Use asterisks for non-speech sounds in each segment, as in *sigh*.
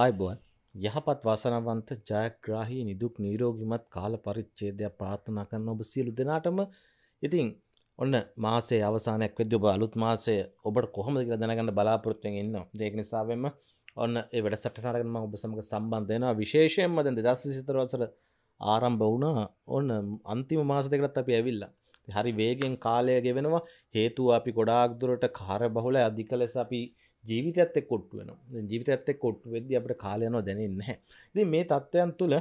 ආයිබුවන් යහපත් වාසනවන්ත ජයග්‍රාහී නිදුක් නීරෝගිමත් කාල පරිච්චේදයක් ප්‍රාථනා කරන්න ඔබ සියලු දෙනාටම ඉතින් ඔන්න මාසේ අවසානයක් වෙද ඔබ අලුත් මාසය ඔබට කොහොම දෙක දැනගන්න බලාපොරත්තුවෙන් ඉන්න දෙක නිසාවෙන්ම ඔන්න වැඩ සටනාරගම ඔබ සමඟ සම්බන්ධයනවා විශේෂයෙන්ම දැන් දෙදස් සිතරවසර ආරම්භ වුණ ඔන්න අන්තිම මාස දෙකටත් අපි ඇවිල්ලා හරි වේගෙන් කාලය ගෙවෙනවා හේතුව අපි ගොඩාක් දුරට කාර බහුල අධික ලෙස අපි ජීවිතත් කොට්ටු වෙන ජීවිතත් කොට්ටු වෙද අපට කාලයනෝ දැනන්න හැ ති මේ තත්ත්වයන් තුළ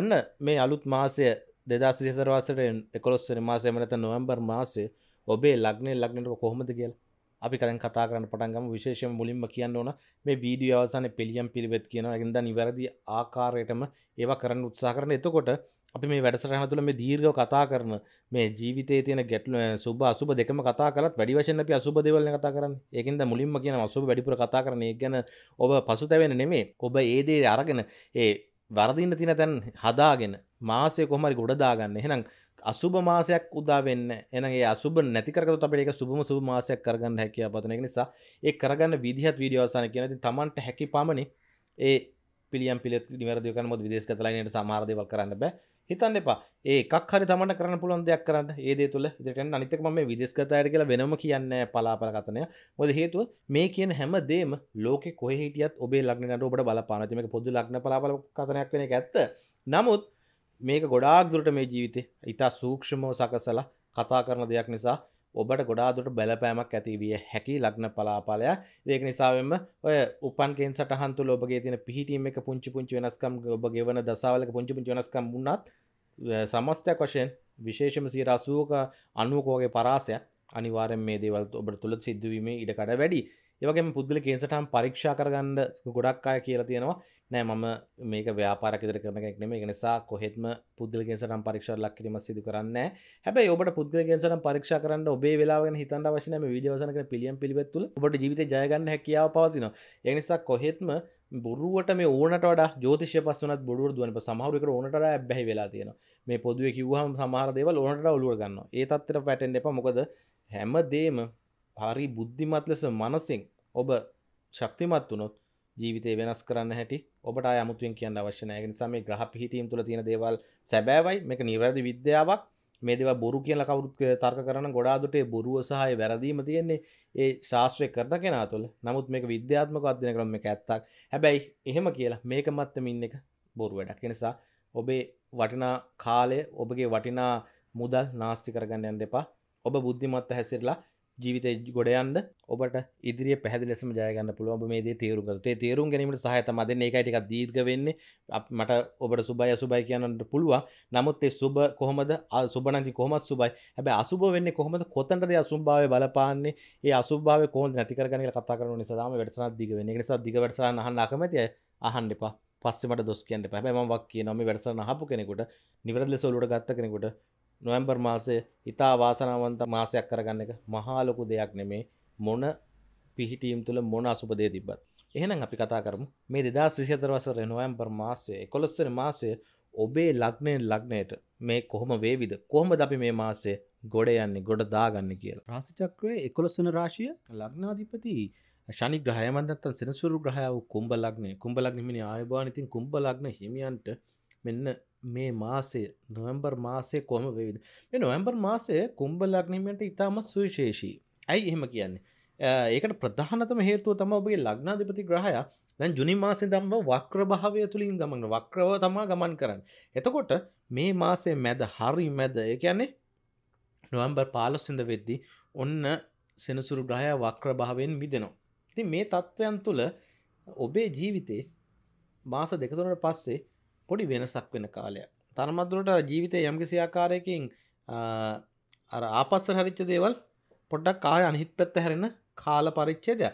ඔන්න මේ අලුත් මාසය දෙදා සිතරවාසට එකොස්සර මාසය මනත නොවම්බර් මාසේ ඔබේ ලක්නේ ලක්නට කොහොමද කියලා අපි කලින් කතා කරන්න පටන්ගම විශේෂම මුලින්ම කියන්න ඕන මේ වීඩිය අවසාන පිළියම් පිළිවෙත් කියන ඇද නිවැරදි ආකාරයටම ඒවා කරන්න උත්සා කරන එතකොට අපි මේ වැඩසරහන තුළ මේ දීර්ඝව කතා කරන මේ ජීවිතයේ තියෙන ගැටලු සුබ අසුබ දෙකම කතා කළත් වැඩි වශයෙන් අපි අසුබ දේවල් ගැන කතා කරන්නේ. ඒකෙන්ද මුලින්ම කියනවා අසුබ වැඩිපුර කතා කරන එක ගැන ඔබ පසුතැවෙන්නේ නෙමෙයි. ඔබ ඒ දේ අරගෙන ඒ වරදින්න තියෙන තැන් හදාගෙන මාසය කොහොම හරි ගොඩ දාගන්න. එහෙනම් අසුබ මාසයක් උදා වෙන්න එහෙනම් ඒ අසුබ නැති කරගත්තොත් අපිට ඒක සුබම සුබ මාසයක් කරගන්න හැකියාව පතන එක නිසා ඒ කරගන්න විදිහත් වීඩියෝ අවසන් කියන ඉතින් Tamanට හැකි පමණි ඒ පිළියම් පිළිත් නිවැරදිව කරන මොකද විදේශගත ලයිනේට සමහර දේවල් කරන්න බෑ හිතන්න එපා ඒකක් හරි තමට කරන පුළන් දෙයක් කරන්න ඒදේ තුළ දෙටන අනිතක ම විදෙස්කතායට කියලා වෙනම කියන්න පලාපල කතනය මොද හේතුව මේ කියන හැම දේම ලෝක කොහහිටියත් ඔබේ ලක්නට ඔබට බලපානතිමක පොදු ලක්න පලාපල කතනයක් වෙන ඇත්ත නමුත් මේක ගොඩාක් දුරට මේ ජීවිතය ඉතා සූක්ෂමෝ සකසලා කතා කරන දෙයක් නිසා ඔබට ගොඩාදුට බැලපෑමක් ඇතිවිය හැකි ලග්න පලාපාලයක් දෙක නිසාවෙන්ම ඔය උපන්කෙන් සටහන්තු ඔබගේ තින පිහිටීම එක පුංචි පුංචි වෙනස්කම් ඔබ ගෙවන දසාවලක පුංචි පුංචි වෙනස්කම් වුණත් සමස්තයක් වශයෙන් විශේෂම සීර අසූක අනුවකෝගේ පරාසයක් අනිවාරෙන් මේ දේවල් ඔබට තුළ සිද්ධවීම ඉඩකඩ වැඩි ඒවගේ පුද්ගල කේසටම් පරීක්ෂා කරගන්න ගොඩක් අය කියලා තියෙනවා නෑ මම මේක ව්‍යාපාරකෙදර කරන කෙනෙක් නෙමෙයි ඒක නිසා කොහෙත්ම පුද්ගලිකයෙන් සටන් පරීක්ෂා ලක් කිරීම සිදු කරන්නේ හැබැයි ඔබට පුද්ගලිකයෙන් සටන් පරීක්ෂා කරන්න ඔබේ වෙලාව ගැන හිතන්න අවශ්‍ය නැහැ මේ වීඩියෝ අවසන් කරන පිළියම් පිළිවෙත් තුල ඔබට ජීවිතේ ජය ගන්න හැකියාව පවතිනවා ඒ නිසා කොහෙත්ම බොරුවට මේ ඕනට වඩා ජෝතිෂය පස්සනත් බොරුවර දුවන සමහරකට ඕනට බැහි වෙලා තියෙන මේ පොදුව කිව්හම සමහර දේවල් ඕනට ඔලුව ගන්න ඒ තත්තර පැටෙන් එප මොකද හැම දේම හරි බුද්ධිමත් ලෙස මනසින් ඔබ ශක්තිමත් වනොත් ජීවිතය වෙනස් කරන්න හැටි ඔබට අමුතුෙන් කියන්න අවශ්‍යනයක නිසා මේ ග්‍රහ පිහිටීම් තුළ තියෙන දේවල් සැබෑවයි මේක නිවැරදි විද්‍යාවක් මේ දෙව බොරු කියල කවුරුත් තර්ක කරන ගොඩාදුටේ බොරුව සහය වැරදීම තියෙන්නේ ඒ ශාස්ත්‍රය කරන කෙනා තුළ නමුත් මේක විද්‍යාත්මක අධ්‍යන කරම එක ඇත්තක් හැබැයි එහෙම කියලා මේක මත්තමින් එක බොරු වැඩක් නිසා ඔබේ වටිනා කාලය ඔබගේ වටිනා මුදල් නාස්ති කරගන්න යන්න දෙපා ඔබ බුද්ධිමත්ත හැසිරලා ජීවිත ගොඩයන්ද ඔබට ඉදිරිය පැදිලෙසම ජයගන්න පුළුවන්බ මේ තේරුගතේ තේරුම් ගැනීමට සහතමද ඒකයිටික දීර්ග වෙන්නේ මට ඔබට සුබයි අසුබයි කියන්නට පුළුවන් නමුත් ඒ සුබ කොහොමද සුබනති කොමත් සුබයි හැබ අසුබ වෙන්න කොහොමද කොතන්ටද අසුම්භාව බලපාන්නේ ඒ අසුභාව කොහ නැතිකරගන කතා කරන නිසාම වැඩසන දිග වෙන නිසා දිග වැඩසන අහන්න අකමතිය අහන්න එපා පස්සෙමට දොස් කියන්න පැබැමක් කිය නොම වැඩසන හපු කෙනෙකුට නිවරදල සොලුට ගත්ත කෙනෙකුට නොවම්බර් මාසය ඉතා වාසනාවන්ත මාසයක් කරගන්න එක මහාලොකු දෙයක් නෙමේ මොන පිහිටීම් තුළ මොන අසුපදේ තිබත් එහෙනම් අපි කතා කරමු මේ දෙදස් විසිතර වසර නොවම්බර් මාසය එකොළොස්සර මාසය ඔබේ ලක්නයෙන් ලක්නයට මේ කොහොම වේවිද කොහොම අපි මේ මාසේ ගොඩ යන්නේ ගොඩ දාගන්න කියලා රාසිචක්‍රය එකොළොස්සන රාශිය ලක්නාධිපති ශනි ග්‍රහයමන්දත්තන් සෙනසුරු ග්‍රහයාව කුම්ඹ ලක්නේ කුම්ඹ ලක්නිමිනි ආයභානතින් කුම්ඹ ලක්න හිමියන්ට මෙන්න මේ මාසේ නොවම්බර් මාසේ කොහම වෙවිද මේ නොවම්බර් මාසේ කුම්බ ලග්නීමට ඉතාමත් සුවිශේෂී ඇයි එහෙම කියන්නේ ඒකට ප්‍රධානතම හේතුව තම ඔබගේ ලග්නාධිපති ග්‍රහය දැන් ජුනි මාසේ දම්ම වක්‍ර භාවය තුළින් ගමන වක්‍රව තමා ගමන් කරන්න එතකොට මේ මාසේ මැද හරි මැද ඒ කියන්නේ නොවම්බර් පාලොස්සිඳ වෙද්දි ඔන්න සෙනසුරු ග්‍රහය වක්‍ර භාවයෙන් මිදෙනවා ඉති මේ තත්ත්වයන් තුළ ඔබේ ජීවිතේ මාස දෙකතුනට පස්සේ පොඩි වෙනසක් වෙන කාලය තර්මදුරට ජීවිතය යම්කිසි ආකාරයකින් අර ආපස්සර හරිච්ච දේවල් පොඩ්ඩක් කාය අනිහිත් පැත්ත හැරෙන කාල පරිච්චේදය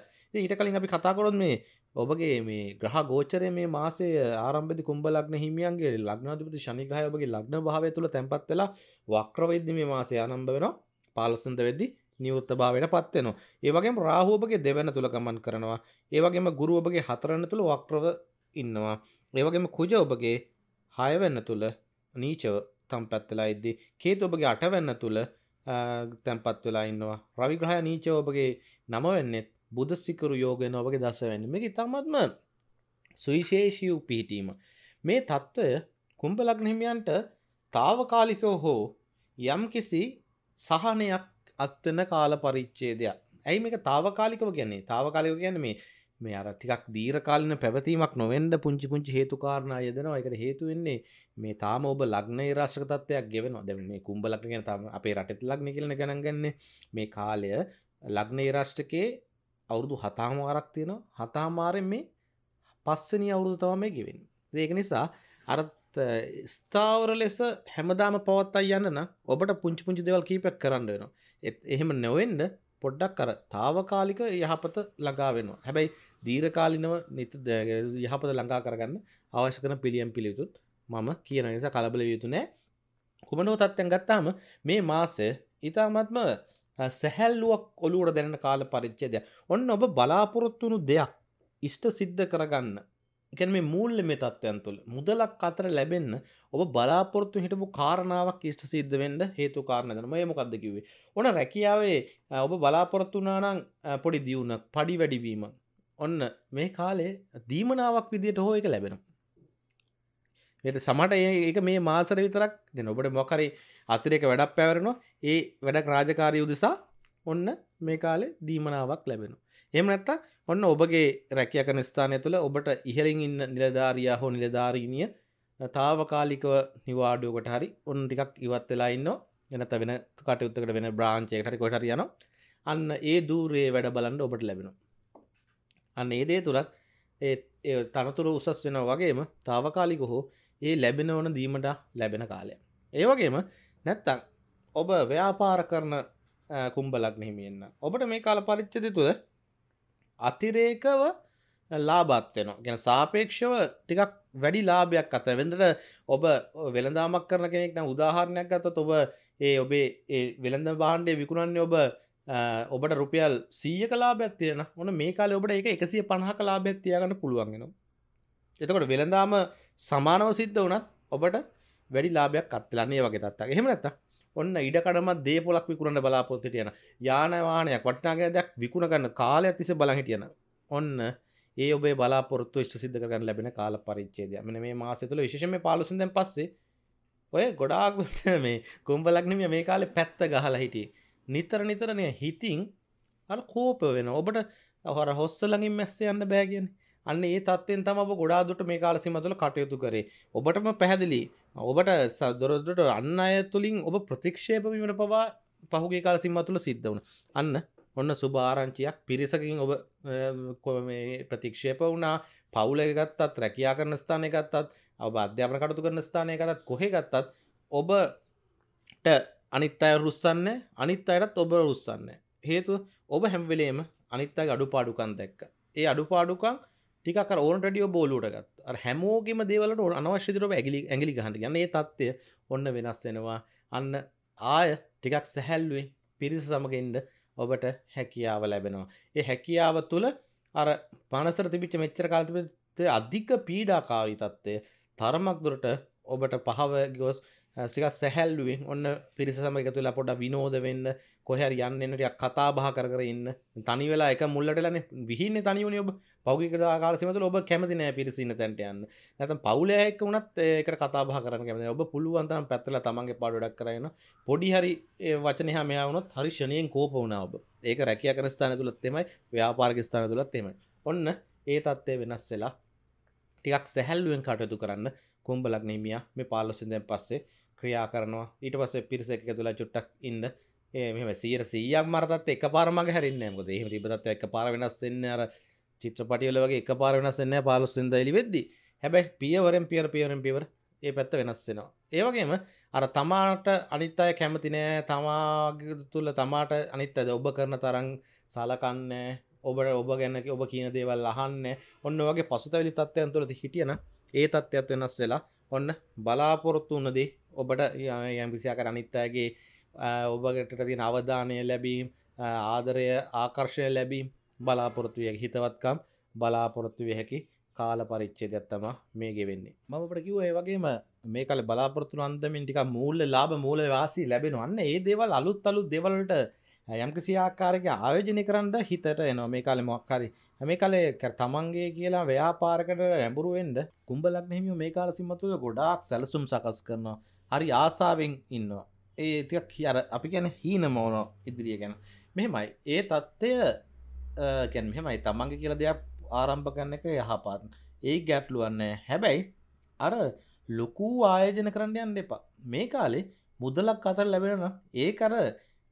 ඊට කලින් අපි කතාකොරොත් මේ ඔබගේ මේ ග්‍රහ ගෝචරය මේ මාසේ ආරම්භදි කුම්ඹලක්න හිමියන්ගේ ලක්නාධපති ශනිග්‍රහයබගේ ලක්න භාවය තුළ තැන්පත් වෙලා වක්‍රවෛද්‍ය මේ මාසේ ආනම්භ වෙන පාලොසන්ද වෙද්දි නිවත්ත භාවයට පත්වෙනවා ඒවගේ රාහෝපගේ දෙවැන තුළ ගමන් කරනවා ඒවගේම ගුරුවබගේ හතරන්න තුළ වක්්‍රව ඉන්නවා ඒවගේම කුජ ඔබගේ හයවැන්න තුළ නීචව තම් පැත්තලා ඉද්දි කේතු ඔබගේ අටවැන්න තුළ තැන්පත් වෙලා ඉන්නවා රවිග්‍රහය නීචව ඔබගේ නමවෙන්නෙත් බුදස්සිකරු යෝගෙන ඔබගේ දසවැන්න මේක තමත්ම සුවිශේෂී වූ පිහිටීම මේ තත්ත්වය කුම්ඹලක්නහිමියන්ට තාවකාලිකව හෝ යම් කිසි සහනයක් අත්වන කාල පරිච්චේදයක් ඇයි මේක තාවකාලිකව කියන්නේ තාවකාලිකව ගැන මේ මේ අර ටිකක් දීරකාලන පැවතීමක් නොවෙන්ඩ පුංචි පුංචි හේතුකාරණය යදෙනවා එකට හේතුවෙන්නේ මේ තාම ඔබ ලග්න රශ්ක තත්වයක් ගෙවෙනවා දැ මේ කුම්ඹලක්න ගැන තම අපේ රටත් ලක්න කියලන ගැනගන්නේ මේ කාලය ලග්න රාෂ්ටකයේ අවුරුදු හතාමාරක් තියෙන හතාමාරෙන් මේ පස්සනි අවුරුදු තවම මේ ගෙවෙන් ඒක නිසා අරත් ස්ථාවර ලෙස හැමදාම පවත් අයි යන්න ඔබට පුංචි පුංචි දෙවල් කීපයක් කරන්න වෙනවා එහෙම නොවෙන්ඩ පොඩ්ඩක් කර තාවකාලික යහපත ලගා වෙනවා හැබැයි දීර්කාලිනව නිත යහපත ලංකා කරගන්න අවශ්‍ය කන පිළියම් පිළිතුත් මම කියන නිසා කලබල යුතු නෑ කුමනෝ තත්ත්යන් ගත්තාම මේ මාසය ඉතාමත්ම සැහැල්ලුවක් කොලුවට දැන කාල පරිච්චේදය ඔන්න ඔබ බලාපොරොත්තුණු දෙයක් ඉෂ්ට සිද්ධ කරගන්න එකන මේ මුූල්ල මේ තත්ත්වයන් තුළ මුදලක් අතර ලැබෙන්න ඔබ බලාපොරත්තු හිටපු කාරණාවක් ෂ්ට සිද්ධ වෙන්ඩ හේතු කාරණදනම යමකක්දකිවේ ඕන රැකියාවේ ඔබ බලාපොරොත්තුනානං පොඩි දියුණක් පඩි වැඩිවීමක් ඔන්න මේ කාලේ දීමනාවක් විදියට හෝ එක ලැබෙන යට සමට ඒක මේ මාසර විතරක් දෙන ඔබට මොකරේ අතිරේක වැඩක් පැවරනවා ඒ වැඩක් රාජකාරය උදෙසා ඔන්න මේ කාලේ දීමනාවක් ලැබෙන එම නැත්ත ඔන්න ඔබගේ රැකිය කන ස්ථානය තුළ ඔබට ඉහරින් ඉන්න නිලධාරයා හෝ නිලධාරීණිය තාවකාලිකව නිවාඩුවකට හරි ඔන්න ටිකක් ඉවත් වෙලා ඉන්න එනත වෙන කටයුත්තකට වෙන බ්‍රාංචයකට කොටර යන අන්න ඒ දූරේ වැඩ බලන්න ඔබට ලැබෙනවා අන්න ඒ දේ තුළත් ඒ තනතුර උසස් වෙන වගේම තාවකාලික හෝ ඒ ලැබෙන ඕන දීමට ලැබෙන කාලය. ඒවගේම නැත්තං ඔබ ව්‍යාපාර කරන කුම්බලක් නහිමියන්න ඔබට මේ කාල පරිච්චති තුළ අතිරේකව ලාබත්වෙන ගැන සාපේක්ෂව ටිකක් වැඩි ලාභයක් අත වෙදට ඔබ වෙළදාමක් කරන කෙනෙක් නම් උදාහරණයක් ගත ඔබ ඒ ඔබේ වෙළඳ බාණ්ඩය විකුණන්නේ ඔබ ඔබට රුපියල් සීය කලාබයක් තියෙන ඕන මේ කාල ඔබට එක එකසිය පණහ කලාබයක් තියාගන්න පුළුවන්ගෙනවා එතකොට වෙළඳාම සමානව සිද්ධ වනත් ඔබට වැඩි ලාභයක් අත්තිලන්නේ වගේ තත්තා එහෙම නැත්ත ඔන්න ඉඩකඩම දේපොලක් විකුණට බලාපොත්ති තියෙන යානවානයක් වටනාගෙන දෙයක් විකුණගන්න කාලයක් තිස බලන් හිටියන ඔන්න ඒ ඔබේ බලාපොරත්තු ෂ් සිද්ධ කරන්න ලැබෙන කාල පරිච්චේද මෙන මේ මාසතුල විශෂම පාලුසිදෙන් පස්සේ ඔය ගොඩාක් *laughs* මේ කුම්බලක්නම මේ කාලෙ පැත්ත ගහලා හිටියේ නිතර නිතරනය හිතින් අ කෝප වෙන ඔබට හොර හොස්සලඟින් මැස්ස යන්න බෑගෙන් අන්න ඒ තත්වෙන් තම ඔබ ගොඩාදුට මේ කාල සිමතුල කටයුතු කරේ ඔබටම පැහැදිලි ඔබට සදොරදුට අන්න අය තුළින් ඔබ ප්‍රතික්ෂේපවීමට පවා පහුගේ කාල සිම්ම තුළ සිද්ධ වුණ අන්න ඔන්න සුභාරංචියක් පිරිසකින් ඔබ ප්‍රතික්ෂේප වුණා පවුල එකගත්තත් රැකයා කරන ස්ථානය එකත්තත් ඔබ අධ්‍යාපන කටතු කරන ස්ථානය එකතත් කොහෙ ගත්තත් ඔබට අනිත් අය රුස්සන්න අනිත් අයටත් ඔබ රුස්සන්න හේතු ඔබ හැම්වෙලේම අනිත් අයි අඩුපාඩුකන් දැක්ක ඒ අඩුපාඩුකන් ටිකක් ඕන ටඩියෝ බෝලුටගත් හැමෝගේම දේවලට ඕන අනවශ්‍යතරව ඇගලි ඇගලි ගහට ගන්න ඒ තත්ත්වය ඔන්න වෙනස් වෙනවා අන්න ආය ටිකක් සැහැල්ලුවෙන් පිරිස සමගින්ද ඔබට හැකියාව ලැබෙනවා. ඒ හැකියාව තුළ අර පනසර තිබිච්ච මෙච්චර කාලතිපත අධික පීඩාකාරී තත්ත්වය තරමක් දුරට ඔබට පහව ගොස් සික සැහැල්ලුවෙන් ඔන්න පිරිස සම එක තුලා පොඩ විනෝද වෙන්න කොහැර යන්නනටයක් කතා බහ කර ඉන්න තනි වෙලා එක මුල්ලටලන විහින්න තනිවුණ ඔබ පෞගිකදාකාරසිමතු ඔබ කැමතිනෑ පිරිසින්න තැන්ට යන්න නැතම් පවුලයක වනත් ඒකට කතාබහ කරන කැම ඔබ පුළුවන්තම් පැත්තල තමන්ගේ පාඩොඩක් කරන්න පොඩි හරි වචනහ මෙයාවනොත් හරිෂණයෙන් කෝප වුණ ඔබ ඒක රැකිය කර ස්ථාන තුළත් තෙමයි ව්‍යාපාර්ග ස්ථාන තුළත් තෙමයි ඔන්න ඒ තත්ත්වය වෙනස් වෙලා ටිකක් සැහැල්ලුවෙන් කටයුතු කරන්න කුම්ඹලක් නේමිය මේ පාලොසිදෙන් පස්සේ ක්‍රියා කරනවා ඊට පස්සේ පිරිස එක තුලා චුට්ටක් ඉන්න ඒ මෙහෙම 100 100ක් මරතත් එක පාරමග හැරෙන්නේ නැහැ මොකද එහෙම තිබ්බත් එක පාර වෙනස් වෙන්නේ අර චිත්‍රපටිවල වගේ එක පාර වෙනස් වෙන්නේ නැහැ 15 වෙනිදා එළි වෙද්දි හැබැයි පියවරෙන් පියවර පියවරෙන් පියවර ඒ පැත්ත වෙනස් වෙනවා ඒ වගේම අර තමාට අනිත් අය කැමති නෑ තමාගේ තුල තමාට අනිත් අය ඔබ කරන තරම් සලකන්නේ ඔබට ඔබ ගැන ඔබ කියන දේවල් අහන්න ඔන්න වගේ පසුතැවිලි තත්ත්වයන් තුළ හිටියන ඒ තත්ත්වයක් වෙනස් වෙලා ඔන්න බලාපොරොත්තු වන්නදේ ඔබට යම්කිසියා කර අනිත්තාගේ ඔබගට තින අවධානය ලැබීම් ආදරය ආකර්ශය ලැබීම් බලාපොරොත්තුවය හිතවත්කම් බලාපොරොත්තුවය හැකි කාල පරිච්චේ දත්තම මේ ගෙවෙන්නේ මමට කිව ඒවගේම මේ කල බලාපොරත්තු අන්දමින් ටික මූල්ල ලාබ මූල වාසි ලැබෙනවන්න ඒ දේවල් අලුත් අලු දෙවලට යම්කිසි ආකාරයක ආයෝජනය කරන්න හිතට එනවා මේ කාලේ මොකක් හරි මේ කාලේ තමන්ගේ කියලා ව්‍යාපාරකට ඇඹුරු වෙන්න කුඹ ලග්න හිමියෝ මේ කාලේ සිම්මතුල ගොඩාක් සැලසුම් සකස් කරනවා හරි ආසාවෙන් ඉන්නවා ඒ ටිකක් අර අපි කියන්නේ හීන මොන ඉදිරිය ගැන මෙහෙමයි ඒ தත්ත්වය කියන්නේ මෙහෙමයි තමන්ගේ කියලා දෙයක් ආරම්භ කරන එක යහපත් ඒ ගැටලුවක් නැහැ හැබැයි අර ලොකු ආයෝජන කරන්න යන්න එපා මේ කාලේ මුදලක් අතර ලැබෙනවා ඒ කර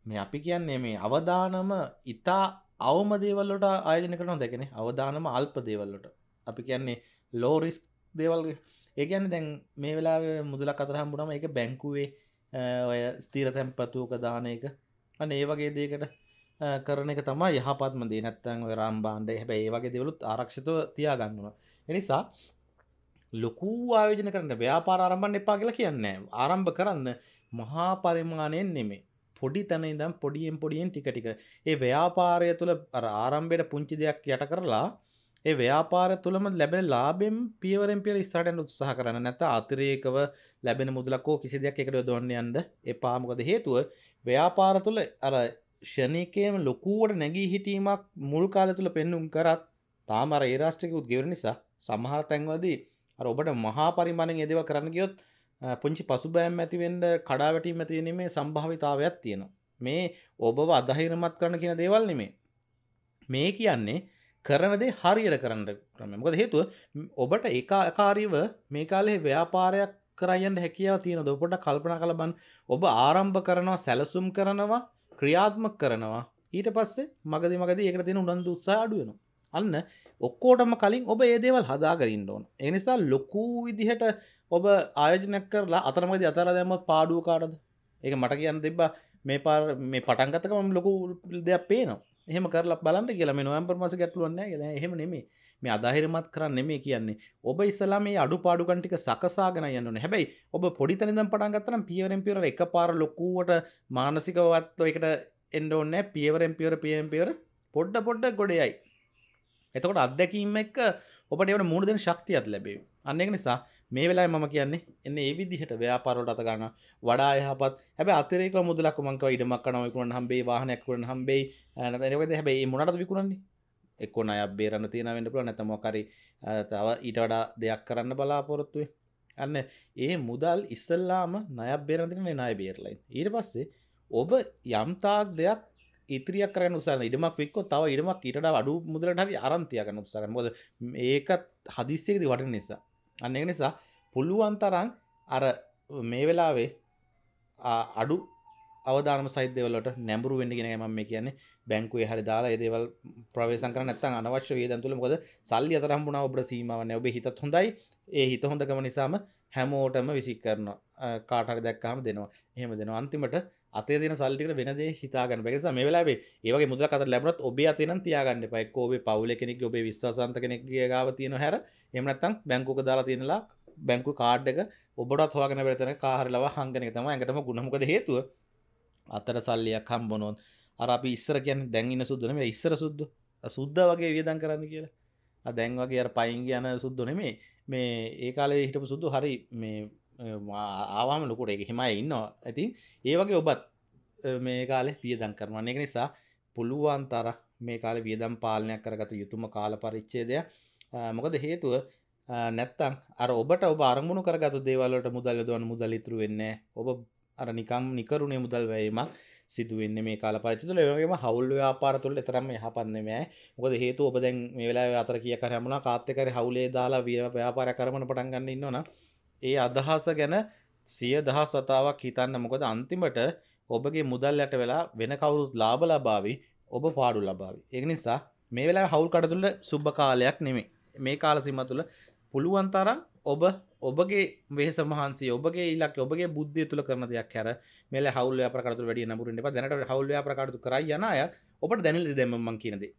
මේ අපි කියන්නේ මේ අවධානම ඉතා අවම දේවල්ලට ආයජන කරන දැකෙන අවධානම අල්ප දේවල්ලට අපි කියන්නේ ලෝරිස් දේවල්ගේ ඒගැන දැන් මේ වෙලා මුදල කතරහම්බුනම එක බැංකුවේ ඔය ස්තීර තැම්පතුවක දාන එක අන ඒ වගේ දේකට කරන එක තම යහපත්ම දේ නැත්තන් රම් බාන්ඩ හැබැ ඒ වගේ දෙවලුත් ආරක්ෂතව තියාගන්නවා එනිසා ලොකු ආයෝජන කරන්න ව්‍යාපාරම්බන්න එපා කියලා කියන්න ආරම්භ කරන්න මහා පරිමාණයෙන් නෙමේ පොඩි තැන ඉදම් පොඩියෙන් පොඩියෙන් ටිකටික ඒ ව්‍යාපාරය තුළ ආරම්භයට පුංචි දෙයක් යට කරලා ඒ ව්‍යාපාර තුළම ලැබෙන ලාබෙන් පියවරෙන් පියර ස්ථාටන් උත්සාහ කරන්න නැත අතිරේකව ලැබෙන මුදලක්කෝ කිසි දෙයක් එකට දොන්න යන්ද එපාමකද හේතුව ව්‍යාපාර තුළ අර ෂණකයම ලොකුවට නැගී හිටීමක් මුල් කාල තුළ පෙන්නුම් කරත් තාමර ඒ රාෂ්ටික උද්ගෙවර නිසා සමහර තැන්වදී අර ඔබට මහා පරිමාණෙන් එදව කරන්න ගියොත් පුංචි පසුබෑම් ඇතිවෙන්ඩ කඩාවැටීම ඇතිවීමේ සම්භාවිතාවයක් තියෙනවා මේ ඔබව අදහිරමත් කරන කියෙන දේවල් නෙමේ මේ කියන්නේ කරනදේ හරියට කරන්න ක්‍රමමකද හේතුව ඔබට ඒකාකාරීව මේ කාලෙ ව්‍යාපාරයක් කරයන්න හැකියාව තියෙන ඔබට කල්පන කලබන් ඔබ ආරම්භ කරනවා සැලසුම් කරනවා ක්‍රියාත්මක කරනවා ඊට පස්සේ මගදි මගද ඒකට තියෙන උනන්දු උත්සාහ අඩුවෙනවා අන්න ඔක්කෝටම කලින් ඔබ ඒදේවල් හදාගරින්න ඕන එනිසා ලොකූ විදිහට ඔබ ආයෝජනක් කරලා අතරමද අතර දැම පාඩුව කාටද ඒක මට කියන්න දෙබ මේ පාර මේ පටන්ගතකම ලොකු දෙයක් පේනවා එහම කරලා බලන්න කියලා මේ නොවම්පර් මස ගැටලුවන්න කියලා එහෙම නෙමේ මේ අදාහිරමත් කරන්න නෙමේ කියන්නේ ඔබ ඉස්සලා මේ අඩු පාඩුකන්ටික සකසාගෙන යන්න හැබැයි ඔබ පොඩිතනදම් පටන්ගත්තනම් පියවරෙන් පියවර එක පාර ලොකුවට මානසිකවත්ව එකට එන්න ඕන්නෑ පියවරෙන් පියවර පියම් පියවර පොඩ්ඩ පොඩ්ඩ ගොඩයයි එතකොට අත්දැකීම එක්ක ඔබට එවට මුණ දෙන ශක්තියක් ලැබේ. අන්න ඒක නිසා මේ වෙලාවේ මම කියන්නේ එන්නේ ඒ විදිහට ව්‍යාපාර වලට අත ගන්න වඩා යහපත්. හැබැයි අතිරේක මුදලක් මං කව ඉඩමක් කරනවා විකුණන්න හම්බෙයි වාහනයක් විකුණන්න හම්බෙයි. නැත්නම් ඒකද හැබැයි මේ මොනටද විකුණන්නේ? එක්ක ණය බේරන්න තියන වෙන්න පුළුවන් නැත්නම් මොකක් හරි තව ඊට වඩා දෙයක් කරන්න බලාපොරොත්තු වෙයි. අන්න ඒ මුදල් ඉස්සල්ලාම ණය බේරන්න තියෙන ණය බේරලා ඉන්න. ඊට පස්සේ ඔබ යම්තාක් දෙයක් ඉතිරියක් කරන්න උසාන ඉඩමක් වෙක්කො තව ඉඩමක් ඊට අඩු මුදලට හරි අරන්තියගන්න උත්සාගන්න මොද ඒකත් හදිස්සයකද වට නිසා අන්න එක නිසා පුළුවන් තරන් අර මේ වෙලාවේ අඩු අවධාන සයිදවලට නැඹරු වෙඩිගෙන ම මේ කියන්නේ බැංකුවේ හරි දාලා ඒදේවල් ප්‍රවේශන් කර නැත්තන් අනවශ්‍ය වේදන් තුළ මොද සල්ලි අතරම්බුණ ඔබ සීමාවන ඔබේ හිතත් හොඳයි ඒ හිත හොඳකම නිසාම හැමෝටම විසි කරන කාටර දැක්කාම දෙනවා එහෙම දෙනවා අන්තිමට අතේ තින සල්ටික වෙනදේ හිතාගන්න පැකෙස මේ වෙලාවේ ඒවගේ මුදල කත ලැබුණත් ඔබේ අතේ නම් තියාගන්න එපා එක්ක ඔබේ පවුල කෙනෙක් ඔබේ විශ්වාසන්ත කෙනෙක්ගේ ගාව තියෙන හැර එහෙම නැත්නම් බැංකුවක දාලා තියෙන ලක් බැංකු කාඩ් එක ඔබටත් හොයාගෙන බැලතන කාහරලව හංගන එක තමයි ඇඟටම ගුණ මොකද හේතුව අතර සල්ලියක් හම්බුනොත් අර අපි ඉස්සර කියන්නේ දැන් ඉන්න සුද්ද නෙමෙයි ඉස්සර සුද්ද සුද්ද වගේ වියදම් කරන්න කියලා ආ දැන් වගේ අර පයින් යන සුද්ද නෙමෙයි මේ ඒ කාලේ හිටපු සුද්ද හරි මේ ආවාම ලොකුට එක හෙමයි ඉන්නවා ඇති ඒවගේ ඔබත් මේ කාලෙ වියදන් කරනවා එක නිසා පුළුවන් තර මේ කාල වියදම් පාලනයක් කරගත යුතුම කාල පරිච්චේදය මොකද හේතුව නැත්තං අර ඔබට ඔබ අරමුණු කරගත දේවල්ලට මුදල් දවන් මුදල් ඉතුරු වෙන්න ඔබ අර නිකම් නිකරුණේ මුදල් වැයීමක් සිදුවන්න මේ කාල පරිතුල ඒවගේම හවුල් ව්‍යාපාර තුළ එතරම් යහපන්නමෑ මොකද හේතු ඔබ දැන් මේ වෙලා අතර කිය කරහමුණ කාත්තකර හවුලේ දාලා විය ව්‍යාපාර කරමන පටන්ගන්න ඉන්නවා ඒ අදහස ගැන සිය දහස් වතාවක් හිතන්න මොකද අන්තිමට ඔබගේ මුදල් යට වෙලා වෙන කවුරුත් ලාභ ලබාවි ඔබ පාඩු ලබාවි. ඒ නිසා මේ වෙලා හවුල් කඩ තුළ සුබ කාලයක් නෙමේ මේ කාලසිම තුළ පුළුවන් තරම් ඔබ ඔබගේ වේස මහන්සේ ඔබගේ ඉලක් ඔබගේ බුද්ධිය තුළ කරන දෙයක් හැර මෙල හවුල් යාපරකට වැඩිය නඹුරින් එපා දැනට හවුල් යාපරකට කරයි යන අය ඔබට දැනෙලි දෙන්න මම කියන දේ.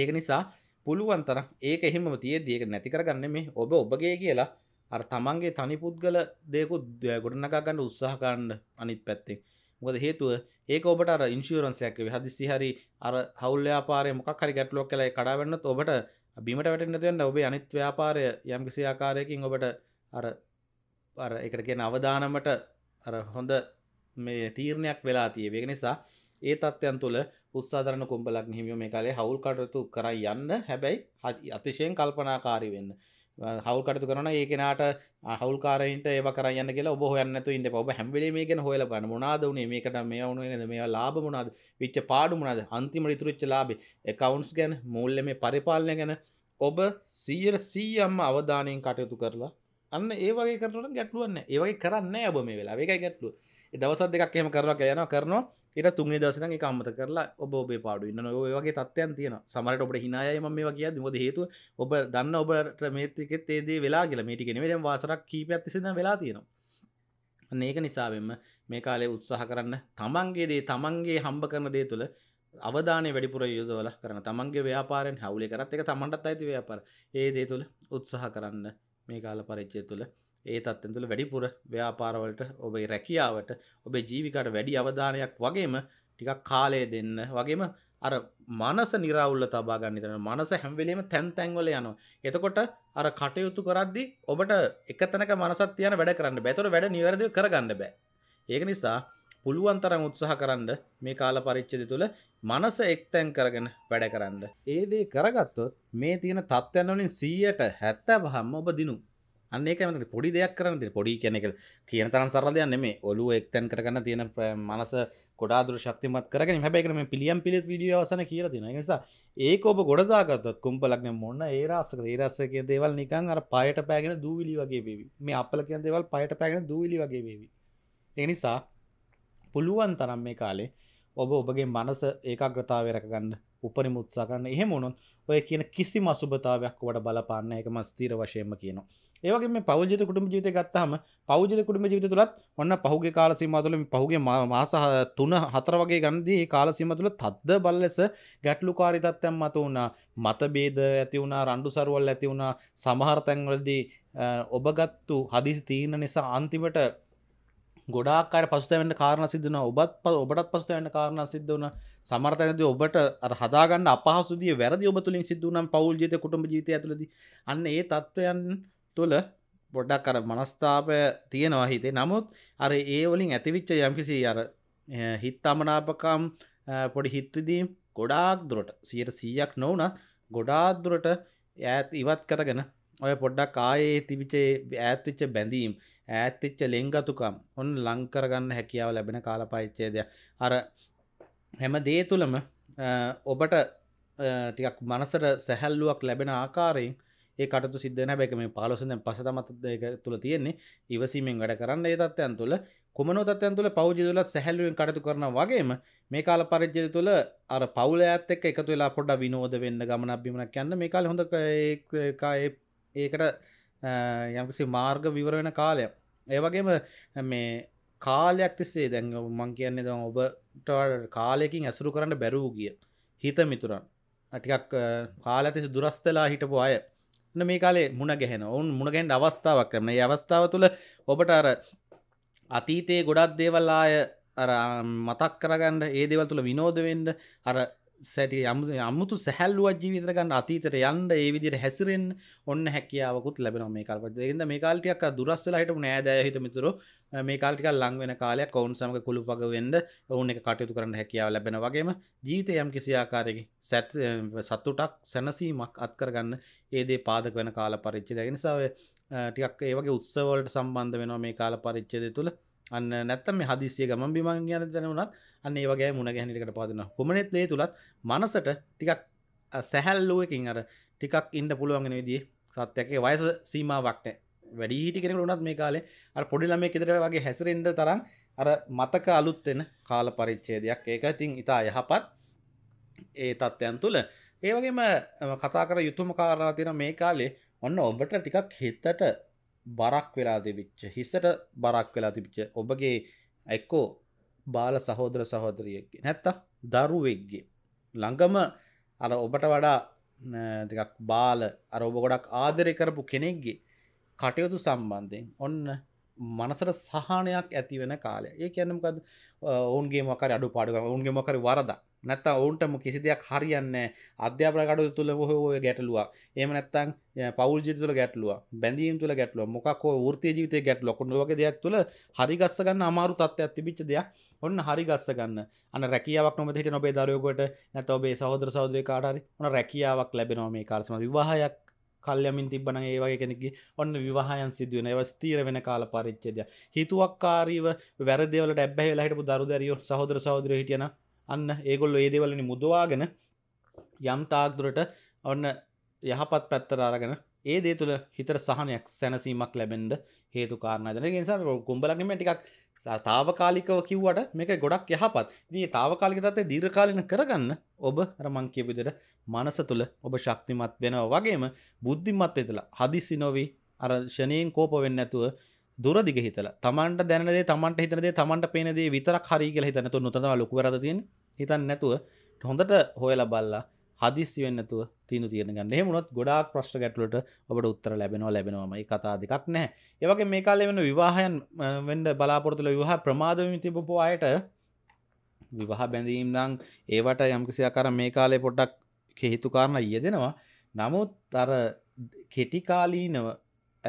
ඒක නිසා පුළුවන් තරම් ඒක එහෙමම තියෙද්දි ඒක නැති කරගන්න මේ ඔබ ඔබගේ කියලා අර තමන්ගේ තනි පුද්ගල දෙකුත් ගොඩනගන්න උත්සාහකාණ්ඩ අනිත් පැත්තේ මොකද හේතුව ඒක ඔබට අර ඉන්ශූරන්සයක් හදිසි හරි අර හවුල්්‍යාපාරය මොකක් හරි ගැටලොක් කලයි කඩාවන්නත් ඔබට බිමට වැටෙන්න්න තියන්න ඔබේ අනිත් ව්‍යාපාරය යම්කිසි ආකාරයකින් ඔබට අර අර එකට කියන අවධානමට අර හොඳ මේ තීරණයක් වෙලා තියවේග නිසා ඒ තත්ත්යන් තුළ උත්සාධරන කොම්ඹලක් හිමියෝ මේ කාලේ හවුල් කටයුතු කර යන්න හැබැයි අතිශයෙන් කල්පනාකාරි වෙන්න හවල් කටතු කරන ඒ කෙනට හවල් කාරට ඒ කරන්න කියල ඔබ හොයන්නතු ඉන්න ඔබ හැම්වලීම ගෙන හොල බන්න මොනාද වනේ මේකට මේ වුණුවද මේ ලාබ මොනාද විච්ච පාඩු මනාද අන්තිමට තුරච්ච ලාබේ එකකවන්ස් ගැන මුල්ල මේ පරිපාලනය ගැන ඔබ සීයට සීයම්ම අවධානයෙන් කටයුතු කරලා අන්න ඒවගේ කරන ගැටලුවන්න ඒවගේ කරන්න ඔබ මේ වෙලා ඒකයි ගැටලු දවසත් දෙකක් එහෙම කරලා යන කරනවා එට තුන්ගේ දසන කම්මත කරලා ඔබ ඔබේ පාඩු ඉන්න ඔයගේ තත්වයන් තියෙන සමට ඔබට හිනායම මේ කිය මොද හේතු ඔබ දන්න ඔබට මේතිකෙත් ඒදේ වෙලා කියලා මේටිකෙනෙවෙන වාසරක් කීප ඇතිසිද වෙලා තියෙනවා ඒක නිසාවෙන්ම මේ කාලේ උත්සාහ කරන්න තමන්ගේ දේ තමන්ගේ හම්බ කරන දේ තුළ අවධානය වැඩිපුර යුදවල කරන තමන්ගේ ව්‍යාපාරෙන් හවුලේ කරත් එක තමන්ටත් අයිති ව්‍යාපාර ඒ දේ තුළ උත්සාහ කරන්න මේ කාල පරිච්චය තුළ ඒ තත්ත්වයන් තුළ වැඩිපුර ව්‍යාපාරවලට ඔබේ රැකියාවට ඔබේ ජීවිතයට වැඩි අවධානයක් වගේම ටිකක් කාලය දෙන්න වගේම අර මනස නිරවුල්ල තබා ගන්න තන මනස හැම්වෙලීම තැන් තැන්වල යනවා. එතකොට අර කටයුතු කරද්දි ඔබට එක තැනක මනසත් තියන වැඩ කරන්න බැතොට වැඩ නිවැරදි කරගන්න බෑ. ඒක නිසා පුළුවන් තරම් උත්සාහ කරන්න මේ කාල පරිච්ඡේදය තුළ මනස එක්තැන් කරගෙන වැඩ කරන්න. ඒ දේ කරගත්තොත් මේ තියෙන තත්ත්වයන් වලින් 100ට 75ම ඔබ දිනුවා. අන්නේ කැම පොඩි දෙයක් කරන්න පොඩි කෙනෙක කියන තරන් සරලයන්න මේ ඔලු එක්තැන් කරන්න තියෙන මනස කොඩාදුර ශක්තිමත් කරන හැබැකරම පිළියම් පිළිත් විඩියවසන කියර තින නිසා ඒක ඔබ ගොඩදාගත්තත් කුම්පලක්න මොන්න ඒරස්සක ඒරස්සක දේවල් නිකන් අර පයට පෑගෙන දූවිලි වගේ බේවි මේ අපල කියන දේවල් පයට පැගෙන දූවිලි වගේ බේවි එනිසා පුළුවන් තරම් මේ කාලේ ඔබ ඔබගේ මනස ඒකාග්‍රතාවය රැකගන්න උපරිමුත්සාගන්න එහෙම මොනොත් ඔය කියන කිසි මසුභතාවයක් වට බලපාන්න එක මස්තීර වශයෙන්ම කියනවා. ඒවගේ මේ පෞජිත කුටුම ජීවිත ගත්තහම පෞජිත කුටුම ජීවිත තුළත් ඔන්න පහුගේ කාලසීම තුළ පහුගේ මාස තුන හතර වගේ ගන්දී කාලසීම තුළ තද්ද බල ලෙස ගැටලුකාරිතත්වයන් මත වුණා මතබේද ඇති වුණා රණ්ඩු සරුවල් ඇති වුණා සමහර තැන්වලදී ඔබගත්තු හදිසි තීන නිසා අන්තිමට ගොඩාකාර පසුතැවෙන්ට කාරණ සිදන ඔබත් ප ඔබටත් පසුතැවෙන්ට කාරණ සිද්ධ වන සමර්තයද ඔබට හදාගන්න අපහසුදිය වැරදි ඔබතුලින් සිදුවනම් පවුල් ජත කුටම ජීත ඇතුලද අන්න ඒ තත්ත්වයන් තුළ බොඩ්ඩක් කර මනස්ථාපය තියෙනවා හිතේ නමුත් අර ඒ වලින් ඇතිවිච්ච යම්කිසි අර හිත් අමනාපකම් පොඩි හිත්තදීම් ගොඩාක් දුරට සියට සීයක් නොවනත් ගොඩාක් දුරට ඇත් ඉවත් කරගෙන ඔය පොඩ්ඩක් ආයේ තිබිචේ ඇත්තිච්ච බැඳීම් ඈත්තිච්ච ලෙංගතුකම් ඔන්න ලංකරගන්න හැකියාව ලැබෙන කාලපයිච්චේදය අර හැම දේ තුළම ඔබට ටිකක් මනසට සැහැල්ලුවක් ලැබෙන ආකාරයෙන් ඒ කටතු සිද්ධන බැක මේ පාලොසෙන් පසතමත් තුළ තියෙන්නේ ඉවසීමෙන් වැඩ කරන්න ඒ තත්වයන් තුළ කුමනෝ තත්වයන් තුළ පෞජි තුලත් සැහැල්ලුවෙන් කටතු කරන වගේම මේ කාල පරිච්ජය තුළ අර පවුල ඇත් එක්ක එකතු වෙලා පොඩ්ඩ විනෝද වෙන්න ගමන අභිමනක් යන්න මේ කාල හොඳ ඒකට යම්කිසි මාර්ග විවර වෙන කාලයක් ඒවගේම මේ කාලයක් තිස්සේ දැන් මං කියන්නේ දම් ඔබට කාලයකින් ඇසුරු කරන්න බැරූ ගිය හිත මිතුරන් අටිකක් කාලතිසි දුරස්තලා හිටපු අය මේ කාලේ මුණ ගැහෙන ඔවුන් මුණගැන්ට අවස්ථාවක් කරන අවස්ථාව තුළ ඔබට අර අතීතයේ ගොඩක් දේවල්ලාය අර මතක් කරගන්න ඒ දෙවල් තුළ විනෝදවෙන්ඩ අර සැටි යම අමුතු සැහැල්ලුවත් ජීවිතර ගන්න අතීතර යන්න ඒ විදිර හැසිරෙන් ඔන්න හැකියාවකුත් ලැබෙන මේ කල්ප එද මේ කාල්ටියක් දුරස්සලහිට නෑදෑ හිතමිතුර මේ කාල්ටික ලංවෙන කාලයක් කවුන් සමක කුළු පග වෙන්ඩ ඔවුන් එක කටයුතු කරන්න හැකියාව ලැබෙන වගේම ජීවිත යම් කිසිආකාරයකි සැත් සත්තුටක් සැනසීමක් අත්කරගන්න ඒදේ පාදක වෙන කාල පරිච්චි දැගෙනසාාව ටිකක් ඒවගේ උත්සවලට සම්බන්ධ වෙනවා මේ කාල පරිච්චදය තුළ අන්න නැත්තම හදිසිය ගමන් බිමන් යන දැනුනත් අන්න ඒ වගේ මුණ ගැහනිකට පාදන හොමනෙත් ලේ තුළත් මනසට ටිකක් සැහැල්ලුවකින් අර ටිකක් ඉන්න පුළුවන්ගෙන දී සත්‍යකේ වයස සීමාවක්ට වැඩිහිටි කෙනෙ උනත් මේ කාලේ අර පොඩිලම එකෙදර වගේ හැසිරෙන්ඩ තරම් අර මතක අලුත්වෙන කාල පරිච්චේදයක් ඒක ඉතින් ඉතා යහපත් ඒ තත්ත්යන් තුළ ඒවගේම කතා කර යුතුම කාරණා තියෙන මේ කාලේ ඔන්න ඔබට ටිකක් හිත්තට බරක් වෙලා තිබිච්ච හිසට බරක් වෙලා තිබිච්ච ඔබගේ එක්කෝ බාල සහෝදර සහෝදරියගේ නැත්ත දරුවෙක්ගේ ළඟම අර ඔබට වඩා දෙකක් බාල අර ඔබ ගොඩක් ආදරය කරපු කෙනෙක්ගේ කටයුතු සම්බන්ධයෙන් ඔන්න මනසට සහනයක් ඇතිවෙන කාලය ඒ කියනමකද ඔවන්ගේ මොකර අඩු පාඩුගම ඔුන්ගේ මොකර වරද නැත්ත ඔවුන්ටම කිසි දෙයක් හරියන්න අධ්‍යාපනකටු තුළ හෝය ගැටලුවා එම නැත්තන් පවල් ජි තුළ ගැටලුව බැඳීම් තුළ ගැටලුව මොකක් ෘතිය ජීවිතය ගැටලොක නොක දෙයක් තුළ හරිගස්සගන්න අමාරු තත්ත්ව ඇතිබිච්ච දෙයක් ඔන්න හරිගස්සගන්න අන රැකියාවක් නොමදහිට නොබේ දරයෝකොට නැත ඔබේ සහෝදර සෞදය කාටරි න රැකියාවක් ලැබෙනෝ මේ කාරසම විවාහයක් කල්යමින් තිබන ඒවගේ කෙනෙකි ඔන්න විවාහයන් සිදුවන වස්තීර වෙන කාල පරිච්චේදය හිතුවක්කාරීව වැරදවල ඩැබැ වෙලාහිටපු දරුදරියෝ සහෝදර සහෝදර හිටියන අන්න ඒගොල්ල ඒදවලනි මුදවාගෙන යම්තාක්දුරට ඔන්න යහපත් පැත්තර අරගෙන ඒ දේ තුළ හිතර සහනයක් සැනසීමක් ලැබෙන්ඩ හේතු කාරණයදන නිසා කුම්ඹලනම ටිකක් තාවකාලිකව කිව්වට මේක ගොඩක් යහපත් දී තාවකාලික තත්ේ දීර්කාලින කරගන්න ඔබ රමං කියපුදට මනස තුළ ඔබ ශක්තිමත් වෙනවා වගේම බුද්ධිමත් වෙතල හදිසි නොවී අරශනයෙන් කෝප වෙන්න ඇතුව දුරදිග හිතල තමන්ට දැනදේ තමන්ට හිතනදේ තමන්ට පේනදේ විතරක් හරි කියලා හිතනතු නොතවා ලොකුරදතියෙන් හිතන්න නැතුව හොඳට හොයල බල්ලා හදිස්සි වෙන්නතුව තිීනු තියෙන ගන්න හෙමුණොත් ගොඩාක් ප්‍රශ්ට ගැටලට ඔබට උත්තර ලැබෙනවා ලැබෙනවාමයි කතා දෙකක් නෑ ඒවගේ මේ කාලය වෙන විවාහයන් වඩ බලාපොරතුල විවාහ ප්‍රමාදමිති බොපෝ අයට විවාහ බැඳීම් නම් ඒවට යම්කිසි අකර මේ කාලය පොඩ්ඩක් කෙහිතුකාරණ යෙදෙනවා නමුත් අර කෙටිකාලීනව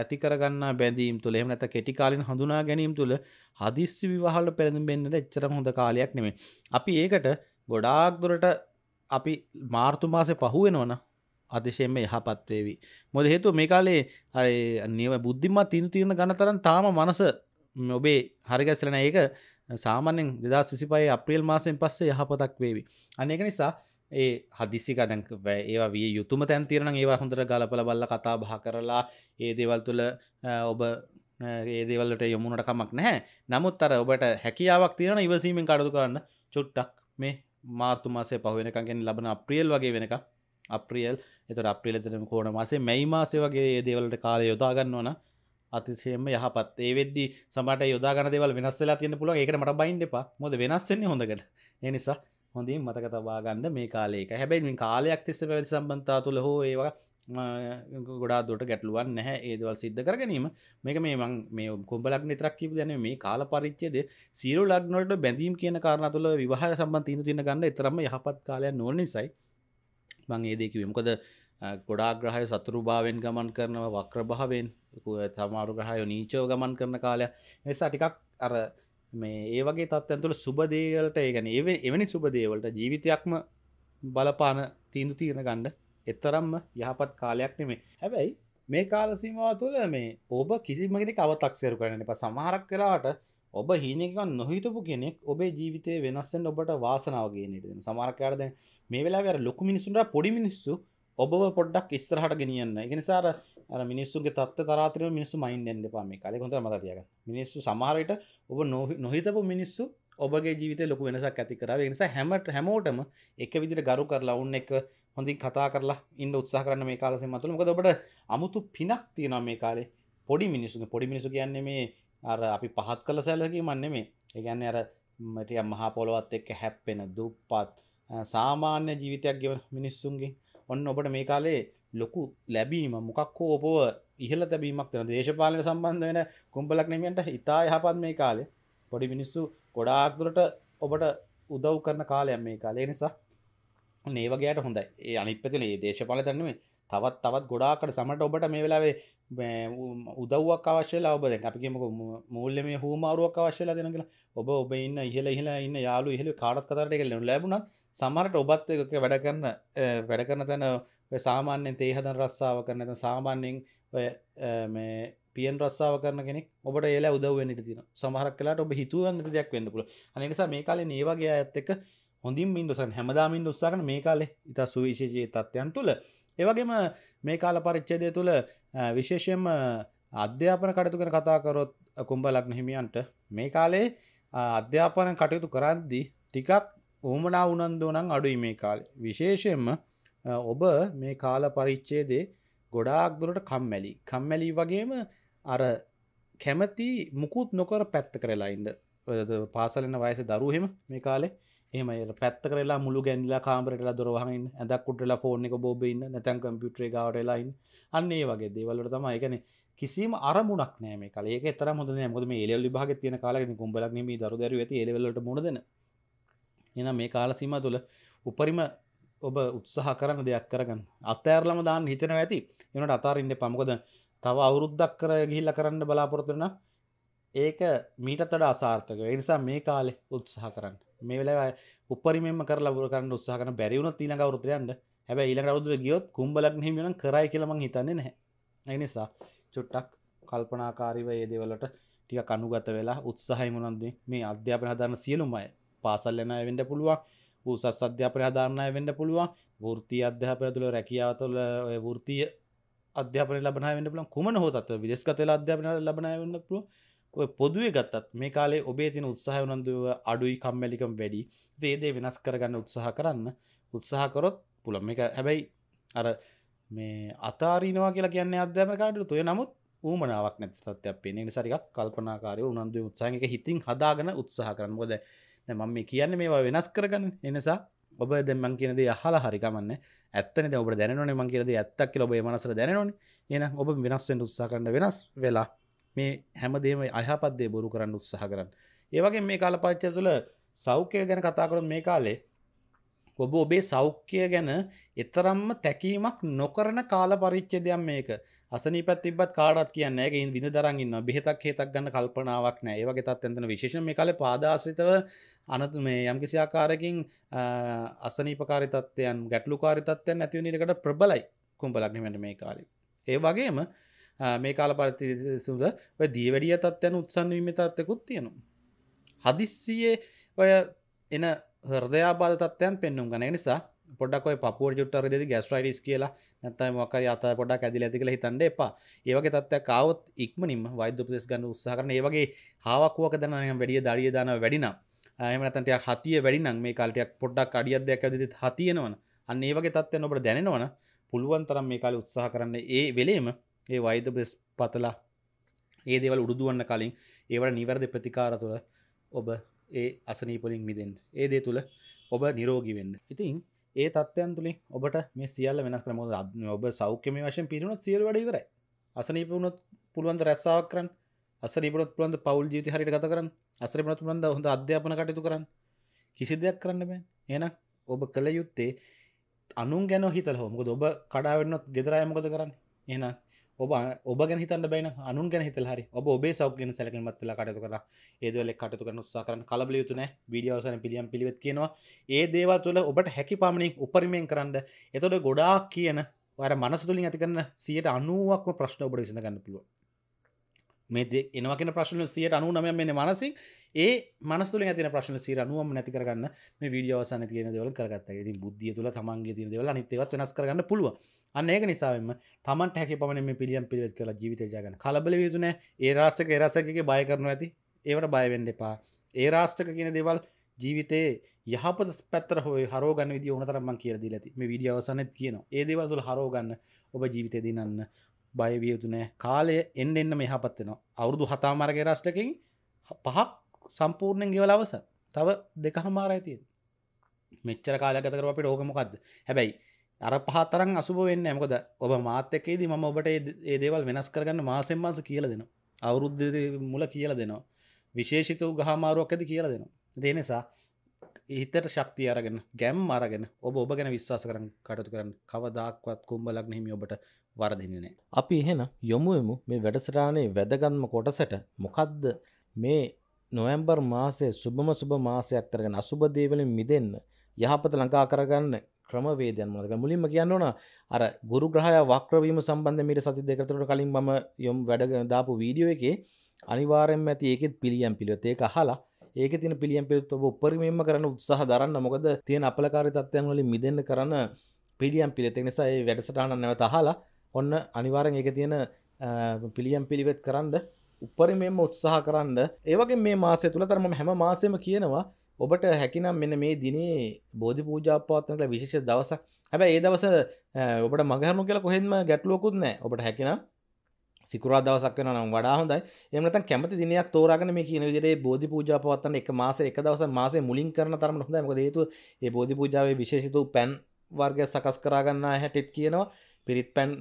ඇති කරගන්න බැඳීම් තුළ එම ඇත කෙටිකාලින් හඳුනා ගැනීම් තුළ හදිස්සි විවාහල පැළඳ බෙන්න්නට එච්චර හොඳ කාලයක් නෙමේ අපි ඒකට ගොඩාක් දුරට අපි මාර්තු මාසේ පහුවෙනවන අතිශයෙන්ම යහපත්වේවි මොද හේතු මේ කාලේ නිව බුද්ධිමත් තින් තියන ගනතරන් තාම මනස ඔබේ හරිගැසලන ඒක සාමානෙන් දෙදා සිසිපයි අප්‍රියල් මාසයෙන් පස්සේ යහපතක් වේවි අනක නිසා ඒ හදිසි ගදැක ඒවා විය යුතුම තැන් තිරන ඒවා හොඳර ගලපල බල්ල කතා බහ කරලා ඒ දේවල් තුළ ඔබ ඒ දේවල්ලට යොමුණට කමක් නැහැ නමුත් අර ඔබට හැකියාවක් තියෙන ඉවසීමෙන් කඩු කරන්න චුට්ටක් මේ මාර්තු මාසේ පහුවෙනකගෙන් ලබන අප්‍රියල් වගේ වෙනක අප්‍රියල් එතට අප්‍රිලතනම කෝන මාසේ මැයි මාසේ වගේ ඒ දේවලට කාලය යොදාගන්න ඕන අතිශයම යහපත් ඒ වෙද සමට යොදාගන දෙවල් වෙනස්සලා තියන්න පුළුව එකට මට බයින් දෙපා මොද වෙනස්සන්නේ හොඳකට එනිසා හොඳින් මතක තබාගන්න මේ කාලයක හැබැයි කාලයක් තිස්ස පැවැ සම්බන්තා තුළ හෝ ඒවා ගොඩා දොට ගැටලුවන් නැහැ ඒදවල් සිද්ධ කර ගැනීම මේක මේ මං මේ කොම්බලක් නිතරක් කිප දැන මේ කාල පරිච්චේද සීරු ලක්නොට බැඳීම් කියන කාරණ තුළ විවාහ සම්බන්ධීන තින ගන්න එතරම යහපත් කාලය නොන නිසයි මං ඒදකිවමකොද ගොඩාග්‍රහය සතුරු භාවෙන් ගමන් කරනව වක්‍රභාවෙන් තමාරු ග්‍රහය නීචෝ ගමන් කරන කාලය නිසා ටිකක් අර මේ ඒ වගේ තත්ත්යන් තුළ සුබදේවලට ඒගැන ඒ එවැනි සුබදේවලට ජීවිතයක්ම බලපාන තීන්දු තීරණ ගණ්ඩ එතරම්ම යහපත් කාලයක් නෙමේ හැබැයි මේ කාලසීමවා තුළ මේ ඔබ කිසිමගෙන අවතක්සේරු කරන එප සමහරක් කලාට ඔබ හීනකන් නොහිතපු කෙනෙක් ඔබේ ජීවිතය වෙනස්සෙන් ඔබට වාසනාවගේනට සමාරකාරද මේ වෙලා ලොකු මිනිසුන්ට පොඩි මිනිස්සු ඔබ පොඩ්ඩක් ඉස්සරහට ගෙනියන්න එකනිසාර මිනිස්සුගේ තත්ත තරාතර මිනිස්සු මයින් එන්න පාම කලෙ කොඳ මතතියක මිනිස්සු සමහරයට ඔබ නොහිතපු මිනිස්සු ඔබගේ ජීවිත ලොක වෙනසක් ඇති කරව නිසා හැමට හැමෝටම එක විදිට ගරු කරලා ඔන්න එක හොඳින් කතා කරලා ඉන්න උත්සාහ කරන්න මේ කාලසෙ මතුළ මොකද ඔබට අමුතු පිනක් තියෙනවා මේ කාලේ පොඩි මිනිසු පොඩි මිනිසු කියන්නේ මේ අර අපි පහත් කළ සැලකීමන්නේ මේ ඒගැන්නේ අර මටිය මහා පොළොවත් එක්ක හැප්පෙන දුප්පත් සාමාන්‍ය ජීවිතයක් ගෙව මිනිස්සුන්ගේ ඔන්න ඔබට මේ කාලේ ලොකු ලැබීම මොකක් හෝ ඔබව ඉහළ තැබීමක් වෙන දේශපාලන සම්බන්ධ වෙන කුම්ඹලක් නෙමියන්ට ඉතා යහපත් මේ කාලේ පොඩි මිනිස්සු ගොඩාක් දුරට ඔබට උදව් කරන කාලයක් මේ කාලේ නිසා ඒවගේයට හොඳයි ඒ අනිපතින ඒ දේශපාල තරන්නේ තවත් තවත් ගොඩාකට සමට ඔබට මේ වෙලාවේ උදව්වක් අවශ්‍යලා ඔබද අපිකමක මුල්ල මේ හූමාරුවක් අවශ්‍යලා දෙන කියලා ඔබ ඔබ ඉන්න ඉහල ඉහලා ඉන්න යාලු ඉහළ කාඩත් කතරට එකෙල ලැබුණ සමරට ඔබත් එක වැඩ කරන වැඩ කරන තැන සාමාන්‍යෙන් තේහදන් රස්සාාව කරන ඇත සාමාන්‍යෙන් ඔය මේ පියන් රස්සාාව කරන කෙනෙක් ඔබට ඒලා උදවෙන්නට තින සමහරක් කලාට ඔබ හිතුවන්න දෙයක් වෙන්න පුල අනිනිසා මේ කාලේ නේවාගේ ඇත්තක හොඳින් ඉන්දුසන් හැමදාමින් උත්සාකන මේ කාලෙ ඉතා සුවිශේෂයේ තත්ත්වයන් තුළ ඒවගේම මේ කාල පරිච්චදය තුළ විශේෂයම අධ්‍යාපන කටයුතු කර කතාකරොත් කුම්ඹ ලක්න හිමියන්ට මේ කාලේ අධ්‍යාපන කටයුතු කරද්දි ටිකක් ඕමනා උනන්දෝ නම් අඩුයි මේ කාලේ විශේෂයෙන්ම ඔබ මේ කාල පරිච්චේදේ ගොඩාක් දුරට කම්මැලි කම්මැලි වගේම අර කැමති මුකුත් නොකර පැත්ත කරලායින්ද පාසලෙන වයස දරුහෙම මේ කාලේ එම පැත්ත කරලා මුළු ගැන්ලා කාමරටලා දොරහහින් ඇදක්කුටලා ෆෝර්න එක බෝබන්න නැතැන් කම්පියුටේ ගවට ලයින් අන්නේ වගේ දේවල්ලට තම එකන කිසිම අරමුණක් නෑම කලේ තර හොද මුද එල්ලි භාග තියන කාලග කුම්බලක් නම දරුදර ඇති එලට මොදන එන මේ කාලසීම තුළ උපරිම ඔබ උත්සාහ කරන්න දෙයක් කරගන්න අත්තෑරලම දාන්න හිතන ඇති එනට අතාරන්න පමකොද තව අවුරුද්දක් කර ගිහිල්ල කරන්න බලාපොරොත්තුන ඒක මීටත් තඩ අසාර්ථක එනිසා මේ කාලෙ උත්සාහ කරන්න මේ වෙලා උපරිමෙන්ම කරලා කරන්න උත්සාහ කරන බැරි වුණොත් ඊළඟ අවුරුද්දට යන්න. හැබැයි ඊළඟ අවුරුද්දට ගියොත් කුම්බලක් නෙමෙයි නම් කරයි කියලා මං හිතන්නේ නැහැ. ඒ නිසා චුට්ටක් කල්පනාකාරීව මේ දේවල්වලට ටිකක් අනුගත වෙලා උත්සාහය මොනවද මේ අධ්‍යාපන හදාන සියලුම අය පාසල් යන අය වෙන්න පුළුවන් උසස් අධ්‍යාපන හදාන අය වෙන්න පුළුවන් වෘත්තීය අධ්‍යාපනය තුළ රැකියාව තුළ ඔය වෘත්තීය අධ්‍යාපනය ලබන අය වෙන්න පුළුවන් කුමන හෝ තත්ත්ව විදේශගත වෙලා අධ්‍යාපනය ලබන අය වෙන්න පුළුවන් ඔය පොදුවේ ගත්තත් මේ කාලේ ඔබේ තින උත්සාහ උනන්දුව අඩුයි කම්මැලිකම් වැඩි දේදේ වෙනස් කරගන්න උත්සාහ කරන්න උත්සාහ කරොත් පුළම් එක හැබැයි අර මේ අතාරීනවා කියලා කියන්නේ අධ්‍යමකාඩු තුය නමුත් ූමනාවක් නැති තත්යක් පෙනෙන සරිකක් කල්පනාකාරය උනන්දුව උත්සාහක හිතින් හදාගන උත්සාහ කරන්න ොද මම කියන්නේ මේවා වෙනස් කරගන්න එනිසා ඔබ දෙමන් කියනද අහලා හරිකමන්න ඇත්තන ඔබ දැනන මං කියද ඇත්තක් ලොබේ මනසර දැනන එන ඔබ වෙනස්සෙන් උත්සා කරන්න වෙනස් වෙලා මේ හැමදේම අයහපත්දේ බොරු කරන්න උත්සාහ කරන්න. ඒවගේ මේ කාලපච්චය තුළ සෞඛ්‍යය ගැන කතා කරොත් මේ කාලේ ඔබ ඔබේ සෞඛ්‍යය ගැන එතරම්ම තැකීමක් නොකරන කාල පරිච්චදයක් මේක අසනීපත් තිබත් කාඩත් කියන්න එක විඳ දරන්න බෙහතක් හේතක් ගන්න කල්පනාවක් නෑ ඒවගේ තත් ඇතන විශේෂ මේ කල පාදාසිතව අනතු මේ යම්කිසි ආකාරකින් අසනීපකාරිතත්වයන් ගැටලු කාරිතත්වයන් ඇතිවනිටකට ප්‍රබලයි කුම්ඹලක්නමට මේ කාලි ඒ වගේම මේ කාල පරිතිසුද දී වැඩිය තත්යන උත්සන්වීම තත්යකුත් තියෙනවා හදිස්සියේ ඔය එන හරදයාබාල තත්වයන් පෙන්නුම් ගන නිසා පොඩක් පපුර ජුට්ටර දෙදි ගැස්ට්‍රයිඩස් කියලා නැතයි මොක අත පොඩක් ඇදි ඇතිකල හිතන්ඩ එපා ඒවගේ තත්ව කවත් ඉක්මනින් වෛද්‍ය ප්‍රදෙස් ගන්න උත්සා කරන ඒවගේ හාවක්ුවක දනය වැඩිය දරිය දාන වැඩිනම් එමනතන්ටය හතිය වැඩිනම් මේ කාලටයක් පොඩ්ඩක් අඩියදයක් ඇදදි හතියෙනවන අන්න ඒවගේ තත්වය නොට දැනෙනවන පුළුවන් තරම් මේ කාල උත්සාහ කරන්න ඒ වෙලේම ඒ වෛද බ්‍රෙස් පතලා ඒ දෙවල් උඩුදුවන්න කලින් ඒවට නිවැරදි ප්‍රතිකාර තුළ ඔබ ඒ අසනීපලින් මිදෙන් ඒ දේ තුළ ඔබ නිරෝගිවෙන්න ඉතින් ඒ තත්වයන් තුළින් ඔබට මේ සියල්ල වෙනස් කරම ඔබ සෞඛ්‍යම වශයෙන් පිරුණුත් සියල් වඩිවරයි අසනීපුුණොත් පුළුවන්ද රැස්සාාවක් කරන්න අසරීපනොත් පුළන්ද පවල් ජීවිත හරිට කත කරන්න අසරිපනොත් පුළන්ද හොඳ අධ්‍යාපන කටයුතු කරන්න කිසි දෙයක් කරන්න බෑ එන ඔබ කළ යුත්තේ අනුන් ගැන හිතල හොමක ඔබ කඩාවෙන්නොත් ගෙදරයමකද කරන්න එනම් ඔබ ඔබ ගැ හිතන්න බැන අනු ගැ හිත හරි ඔබ ඔබේ සෞක් ගෙන සැලක මත්තල කටතු කර ඒදවල කටතු කර උත්සා කරන කලබල යුතුන විඩියවසන පිළියම් පිළිවෙත් කියනවා ඒ දේවා තුළ ඔබට හැකි පාමණින් උපරිමයෙන් කරන්න එතොට ගොඩාක් කියන වර මනස තුලින් ඇති කරන්න සියට අනුවක්ම ප්‍රශ්න ඔබට සිඳ ගන්න පුළුව මේ එනවා කියෙන ප්‍රශ්න සියට අනු නම මෙ මනසින් ඒ මනස්තුල ඇතින ප්‍රශ්න සිර අනුවම නැති කරගන්න මේ විඩියවසන තියෙන දවල කරගත්ත ති බුද්ධිය තුළ තමන්ගේ තින දෙවල නිතවත් වෙනස් කරගන්න පුළුවන් අන්න ඒක නිසාම තමන්ට හැකි පමණ මේ පිළියම් පිළිවෙත් කළ ජීවිතය ජයගන්න කලබල යුතුන ඒ රාෂ්ටක රසකගේ බය කරනු ඇති ඒවට බයවෙන්න එපා ඒ රාෂ්ටක කියන දෙවල් ජීවිතයේ යහපත පැත්තර හෝ හරෝගන්න විදි ඕනතරම්ම කියරදි ඇති මේ විඩිය අවසනත් කියන ඒ දේවල්තුළ හරෝගන්න ඔබ ජීවිතය දිනන්න බයවියයුතුනෑ කාලය එන්න එන්න මෙහපත්වෙනවා අවුරුදු හතාමාරගේ රාෂ්ටකින් පහක් සම්පූර්ණයෙන් ගෙවල අවස තව දෙකහමාර ඇතිය මෙච්චර කාලගතකර අපට ඕකමොකක්ද හැබැයි අර පහතරන් අසුබ වෙන්න මොකද ඔබ මාත්‍යකේදී මම ඔබට ඒ දේවල් වෙනස් කරගන්න මාසෙන් මාස කියලා දෙනවා අවුරුද්ධ මුල කියලා දෙනවා විශේෂිත වූ ගහමාරුවක් ඇති කියලා දෙනවා දේ නිසා හිතට ශක්තිය අරගෙන ගැම් අරගෙන ඔබ ඔබ ගැන විශ්වාස කරන්න කටතු කරන්න කවදක්වත් කුම්ඹලක් හිමි ඔබට වරදින්නේ නෑ අපි එහෙන යොමුයමු මේ වැඩසරාණේ වැදගන්ම කොටසට මොකද්ද මේ නොවැම්බර් මාසය සුබම සුබ මාසයක් කරගෙන අසුබ දේවලින් මිදෙන්න යහපත ලංකා කරගන්න ක්‍රමවේදයන් මොනද මුලින්ම කියන්න ඕන අර ගුරු ග්‍රහය වක්‍රවීම සම්බන්ධ මීට සති දෙකතරට කලින් මම යොම් වැඩ දාපු වීඩියෝ එකේ අනිවාරෙන් ඇති ඒකෙත් පිළියම් පිළිවෙත් ඒක හලා ඒක තින පිළියම් පිළිත් ඔබ උපරිමයෙන්ම කරන්න උත්සාහ දරන්න මොකද තියෙන අපලකාරී තත්ත්වයන් වලින් මිදෙන්න කරන පිළියම් පිළිවෙත් ඒ නිසා ඒ වැඩසටහන නැවත අහලා ඔන්න අනිවාර්යෙන් ඒක තියෙන පිළියම් පිළිවෙත් කරන්න උපරිමයෙන්ම උත්සාහ කරන්න ඒ වගේ මේ මාසය තුල තර මම හැම මාසෙම කියනවා ඔබට හැකිනම් මෙන්න මේ දිනේ බෝධි පූජාපාත්නට විශේෂ දවසක් හැබැ ඒ දවස ඔබට මගහරනු කියලා කොහෙන්ම ගැටලුවකුත් නෑ ඔබට හැකිනම් සිකරා දවසක් වෙන නම් වඩා හොඳයි එමනත කැමති දිනයක් තෝරගෙන මේ කියන විදිහේ බෝධි පූජා පවත්වන එක මාසේ එක දවසක් මාසේ මුලින් කරන තරම හොඳයි මොකද හේතුව මේ බෝධි පූජාවේ විශේෂිත වූ පැන් වර්ගය සකස් කර ගන්න හැටිත් කියනවා පිරිත් පැන්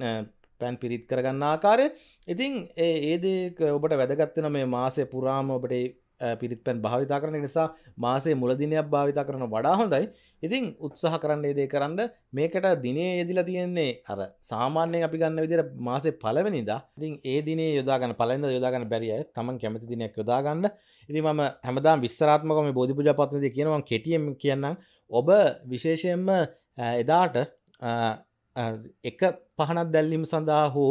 පැන් පිරිත් කරගන්න ආකාරය ඉතින් ඒ ඒ දේ ඔබට වැදගත් වෙන මේ මාසේ පුරාම ඔබට පිරිත් පැන් භාවිතා කරන නිසා මාසේ මුලදිනයක් භාවිතා කරන වඩා හොඳයි ඉතින් උත්සාහ කරන්න ඒදේ කරන්න මේකට දිනේ යෙදිලා තියෙන්නේ අර සාමාන්‍යයෙන් අපි ගන්න විදිර මාසේ පලවෙනිදා ඉතින් ඒ දිනේ යොදාගන්න පලඳ යොදාගන්න බැරිය තමන් කැමති දිනයක් යොදාගන්න ඉති ම හැමදා විස්රාත්මකම බෝධිපුජ පත්නති කියනවා කෙටියම් කියන්න ඔබ විශේෂයෙන්ම එදාට එක පහනක් දැල්ලීම සඳහා හෝ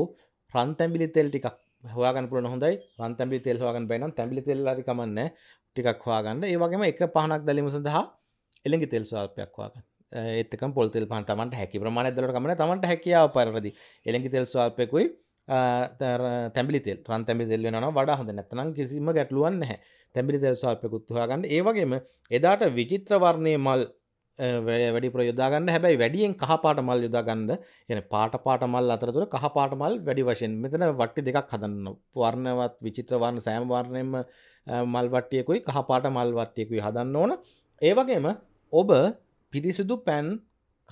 ප්‍රන්තැම්බිලි තෙල් ටිකක් හවාගන්න පුළුවන් හොඳයි රන් තැඹිලි තෙල් හොයාගන්න බැරි නම් තැඹිලි තෙල් හරි කමන්නේ ටිකක් හොයාගන්න ඒ වගේම එක පහනක් දැලීම සඳහා එළඟි තෙල් ස්වල්පයක් හොයාගන්න ඒත් එක්කම පොල් තෙල් පහන Tamanට හැකි ප්‍රමාණයක් දැලට කමන්නේ Tamanට හැකියාව පරිදි එළඟි තෙල් ස්වල්පයකුයි තැඹිලි තෙල් රන් තැඹිලි තෙල් වෙනවා වඩා හොඳ නැත්නම් කිසිම ගැටලුවක් නැහැ තැඹිලි තෙල් ස්වල්පයකුත් හොයාගන්න ඒ වගේම එදාට විචිත්‍ර වර්ණයේ මල් වැඩි පුර යොදාගන්න හැබැයි වැඩියෙන් කහපාට මල් යොදාගන්න යන පාට පාට මල් අතරතුර කහපාට මල් වැඩි වශයෙන් මෙතන වට්ටි දෙකක් හදන්න වර්ණවත් විචිත්‍රවර්ණ සෑම්වර්ණයම මල් වට්ටියකුයි කහපාට මල් වට්ටියකුයි හදන්න ඕන ඒවගේම ඔබ පිරිසිදු පැන්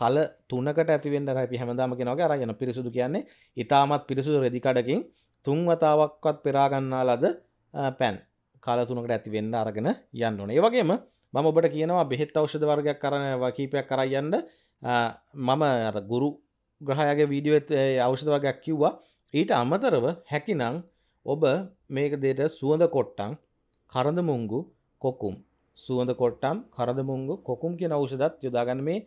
කල තුනකට ඇතිවෙන්ට රැපි හැමදාම කෙනවගේ අරගෙන පිරිසුදු කියන්නේ ඉතාමත් පිරිසුදු රෙදිකඩකින් තුන්වතාවක්වත් පෙරාගන්නා ලද පැන් කාලතුනකට ඇතිවෙන්න අරගෙන යන්න ඕන ඒවගේම මම ඔබට කියනවා බෙහෙත් අවෂධ වර්ගයක් කරන වකීපයක් කරයන්න මම ගුරු ග්‍රහයගේ වීඩියෝ අවෂධ වගයක් කිව්වා ඊට අමතරව හැකිනං ඔබ මේක දේට සුවඳ කොට්ටං කරඳ මුංගු කොකුම් සුවඳ කොට්ටම් කරද මුංගු කොකුම් කියෙන අවෂදත් යොදාගන්න මේ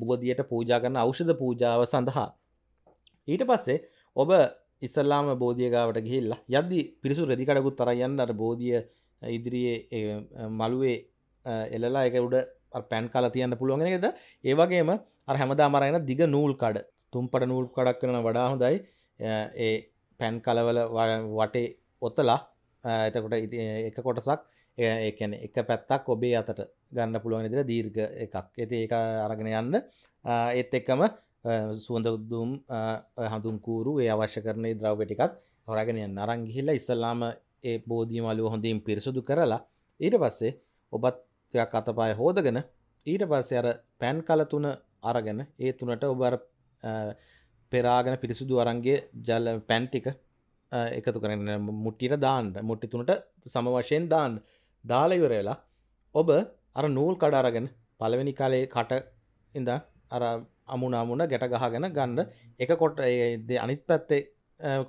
බුගදියට පූජාගන්න අවෂධ පූජාව සඳහා. ඊට පස්සේ ඔබ ඉස්සල්ලාම බෝධියගාවට ගිහිල්ලා යද්දි පිරිසු රෙදිකඩකුත් තරයන්න අර බෝධිය ඉදිරියේ මළුවේ එලලා එක උඩ පැන් කාලා තියන්න පුළුවන්ගෙනද ඒවගේම අර හැමදා මරයන දිග නූල් කඩ තුම්පට නූල් කඩක් කරන වඩා හොඳයි ඒ පැන් කලවල වටේ ඔත්තලා එතකොට ඉති එක කොටසක් ඒැන එක පැත්තක් ඔබේ අතට ගන්න පුළුවන් ඉදිර දීර්ග එකක් ඇති ඒ අරගෙන යන්න ඒත් එක්කම සුවඳ දුම් හඳුම් කූරු ඒ අවශ්‍ය කරනේ ද්‍රව්ටිකත් හොරගෙන අරංගිහිල්ලා ඉස්සල්ලාම ඒ බෝධී මලුව හොඳින් පිරිසුදු කරලා ඊට පස්සේ ඔබත් ටිකක් අතපාය හෝදගෙන ඊට පස්සේ අර පැන් කලතුන අරගෙන ඒ තුනට ඔබර පෙරාගෙන පිරිසුදු අරන්ගේ ජල පැන්ටික එකතු කරන මුට්ටිට දාන්නට මුට්ටි තුනට සම වශයෙන් දාන්න දාලයිවරලා ඔබ අර නූල් කඩ අරගෙන පළවෙනි කාලේ කට ඉඳ අර අමුණ අමුණ ගැට ගහගෙන ගන්න එක කොට අනිත් පැත්තේ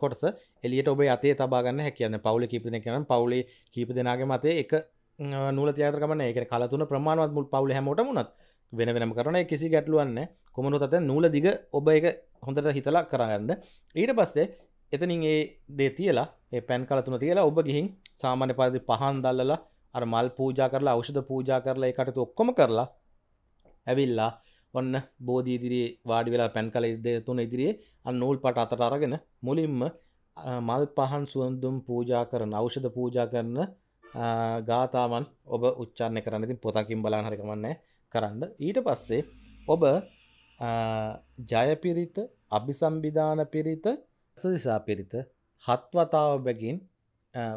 කොටස එලියට ඔබේ අතේ තබාගන්න හැකියන්න පවුල කීප දෙන කරන පවුලේ කීප දෙනාගේ මතේ එක නූල තියතරකමන එක කලතුන ප්‍රමාණවත් මුල් පවුල හැමෝට මුණත් වෙන වෙනම කරන කිසි ගැටලුවන්න කොමනු තත නූල දිග ඔබ එක හොඳට හිතලා කරගන්න ඊට පස්සේ එතනින් ඒ දේ තියලා ඒ පැන් කලතුන තියලා ඔබ ගිහින් සාමාන්‍ය පරිදි පහන් දල්ලලා අර මල් පූජා කරලා අවෂධ පූජා කරලා එකට ඔක්කොම කරලා ඇවිල්ලා ඔන්න බෝධී ඉදිරියේ වාඩි වෙලා පැන් කල දෙතුන ඉදිරියේ අන්න නූල් පට අතට අරගෙන මුලින්ම මල් පහන් සුවඳුම් පූජා කරන අවෂධ පූජා කරන ගාතාමන් ඔබ උච්චාන්න කරන්න ති පොතකින් බලාන හරිකමන්න කරන්න ඊට පස්සේ ඔබ ජයපිරිත අභිසම්බිධාන පිරිත සදිසා පිරිත හත්වතාව බැගින්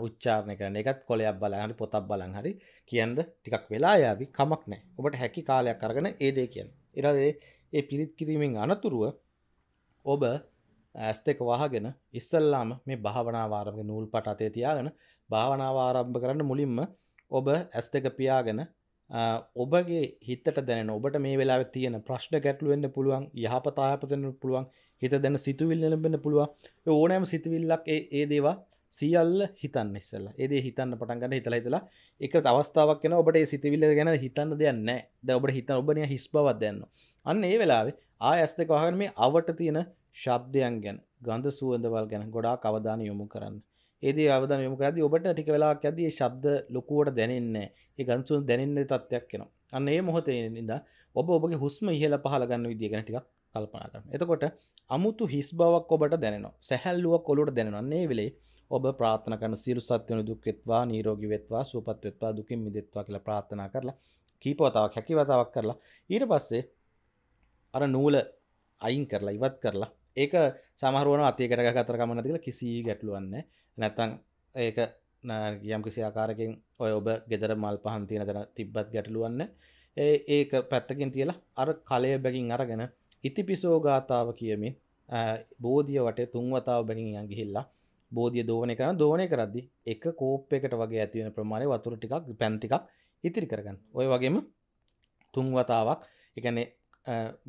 උච්චාරණය කරන එකත් කොලයක් බලහරි පොතක් බලන් හරි කියන්ද ටිකක් වෙලා යාවි කමක් නෑ ඔබට හැකි කාලයක් කරගෙන ඒදේ කියන්න එරදේ ඒ පිරිත් කිරීමෙන් අනතුරුව ඔබ ඇස් දෙක වහගෙන ඉස්සල්ලාම මේ භාවනාවාරමක නූල් පට අතේ තියාගෙන භාවනාව ආරම්භ කරන්න මුලින්ම ඔබ ඇස් දෙක පියාගෙන ඔබගේ හිතට දැන ඔබට මේ වෙලා තියෙන ප්‍රශ්න ගැටලුවෙන්න්න පුළුවන් යහපතාපතන්න පුළුවන් හිත දැන සිතුවිල් ලබෙන පුළුවන් ඕනෑම සිතුවිල්ලක් ඒ දේවා සියල්ල හිතන්න ඉස්සල්ල ඒදේ හිතන්න පටන්ගන්න හිතලා හිතලා එක අවස්ථාවක් න ඔබට සිතිවිල්ල ගැන හිතන්න දෙයන්න ද ඔබට හිත ඔබනය හිස් බවත් දෙන්න අන්න ඒ වෙලාවේ ආ ඇස්තක වහර මේ අවට තියෙන ශබ්දයන් ගැන ගන්ධ සුවඳවල් ගැන ගොඩා කවධාන යොමු කරන්න ඒදේ අවද යමුකරද ඔබට ටික වෙලාක් ඇද ශබ්ද ලොකුවට දැනෙන්න ඒ ගන්සුන් දැනන්න තත්වයක් කෙනවා අන්න ඒ මොහොතේද ඔබ ඔබගේ හුස්ම ඉහල පහලගන්න විදිගෙන ටික් කල්පනා කරන එතකොට අමුතු හිස් බවක් ඔබට දැනවා සැහැල්ලුවක් කොලොට දැනන්නේ වෙලේ ඔබ ප්‍රාථනකන සිරු සත්‍යන දුක්කෙත්වා නීරෝගි වෙත්වා සූපත්වෙත්වා දුකින් මිදෙත්වා කියලා ප්‍රාථනා කරලා කීපවතාවක් හැකිවතාවක් කරලා ඊට පස්සේ අර නූල අයින් කරලා ඉවත් කරලා ඒක සමහරුවන අතියකට කතර කමනතිකල කිසි ගැටලුවන්න නැතන් ඒක ගියම් කිසි ආකාරකින් ඔය ඔබ ගෙදර මල් පහන් තියෙන තැන තිබ්බත් ගැටලුවන්න ඒක පැත්තකින් තියලා අර කලය බැගින් අරගෙන ඉතිපිසෝ ගාථාව කියමින් බෝධිය වට තුන්වතාව බැගින් යන් ගිහිල්ලා බෝධිය දෝනය කරන දෝනය කරද්දි එක කෝප් එකට වගේ ඇතිවෙන ප්‍රමාණය වතුර ටිකක් පැන් ටිකක් ඉතිරි කරගන්න ඔය වගේම තුන්වතාවක් එකනේ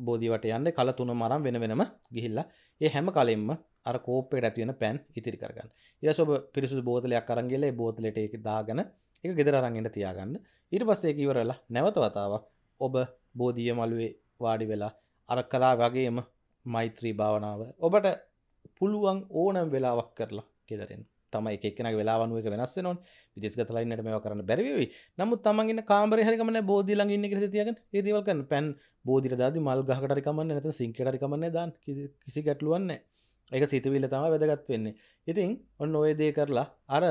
බෝධිවට යන්න කල තුන මරම් වෙන වෙනම ගිහිල්ලා ඒ හැම කලෙෙන්ම අර කෝපයට ඇතිවෙන පැන් ඉතිරි කරගන්න ඉරස ඔබ පිරිසු බෝතලයක් කරන්ගල බෝතලට එක දාගන එක ගෙදර අරන්ගට තියාගන්න ඉට පස්සේ ඉවරලා නැවතවතාවක් ඔබ බෝධිය මළුවේ වාඩි වෙලා අර කලා වගේම මෛත්‍රී භාවනාව ඔබට පුළුවන් ඕනම් වෙලාවක් කරලා ගෙදරෙන් තම එකන වෙලාවනුව එක වෙනස් නොන් විදිස්ගතලයින්නට මේ කරන්න බැරිවි නමුත් තමන්ගන්න කාමර හරිකමන බෝධී ලඟන්න කර තියගෙන ඒදවල්කන්න පැන් බෝධිරදාද මල් ගහටරිකමන්න නැත සිංකටරිකමන්න දාන් කිසි ගැටලුවන්නේ එක සිතුවිල්ල තම වැදගත් වෙන්නේ ඉතින් ඔන්න ඔයදේ කරලා අර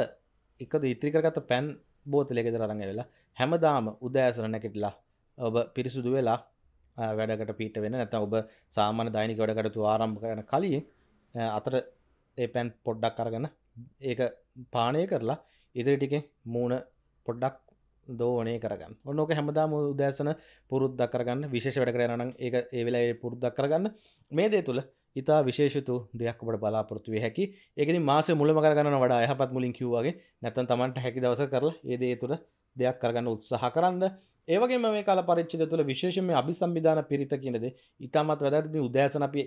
එකද ඉත්‍රිකරගත පැන් බෝතලෙකෙද රඟ වෙලා හැමදාම උදෑසර නැකෙටලා ඔබ පිරිසුදු වෙලා වැඩකට පිට වෙන නැත ඔබ සාමාන දෛනික වැඩකටතු ආරම්භ කරන කලින් අතර ඒ පැන් පොඩ්ඩක් කරගන ඒක පානය කරලා ඉදිරි ටිකෙන් මූුණ පොඩ්ඩක් දෝනය කරගන්න ඔන්නෝක හැමදාම උදෑසන පුරුද්දක් කරගන්න විශේෂ වැඩ කරනනම් ඒ ඒ වෙලා පුරුද්දක් කරගන්න මේ දේ තුළ ඉතා විශේෂතු දෙයක් ඔබට බලාපොරත්තුව හැකි ඒකනි මාස මුලම කරගන්න වඩා යහපත් මුලින් කිව්වාගේ නැතන් තමන්ට හැකි දවස කරලා ඒදේ තුළ දෙයක් කරගන්න උත්සාහ කරන්න ඒවගේ මේ කල පරිච්චිත තුළ විශේෂම අභි සම්බිධාන පිරිත කියනද ඉතාමත් වැදැත්ම උදෑසන අපි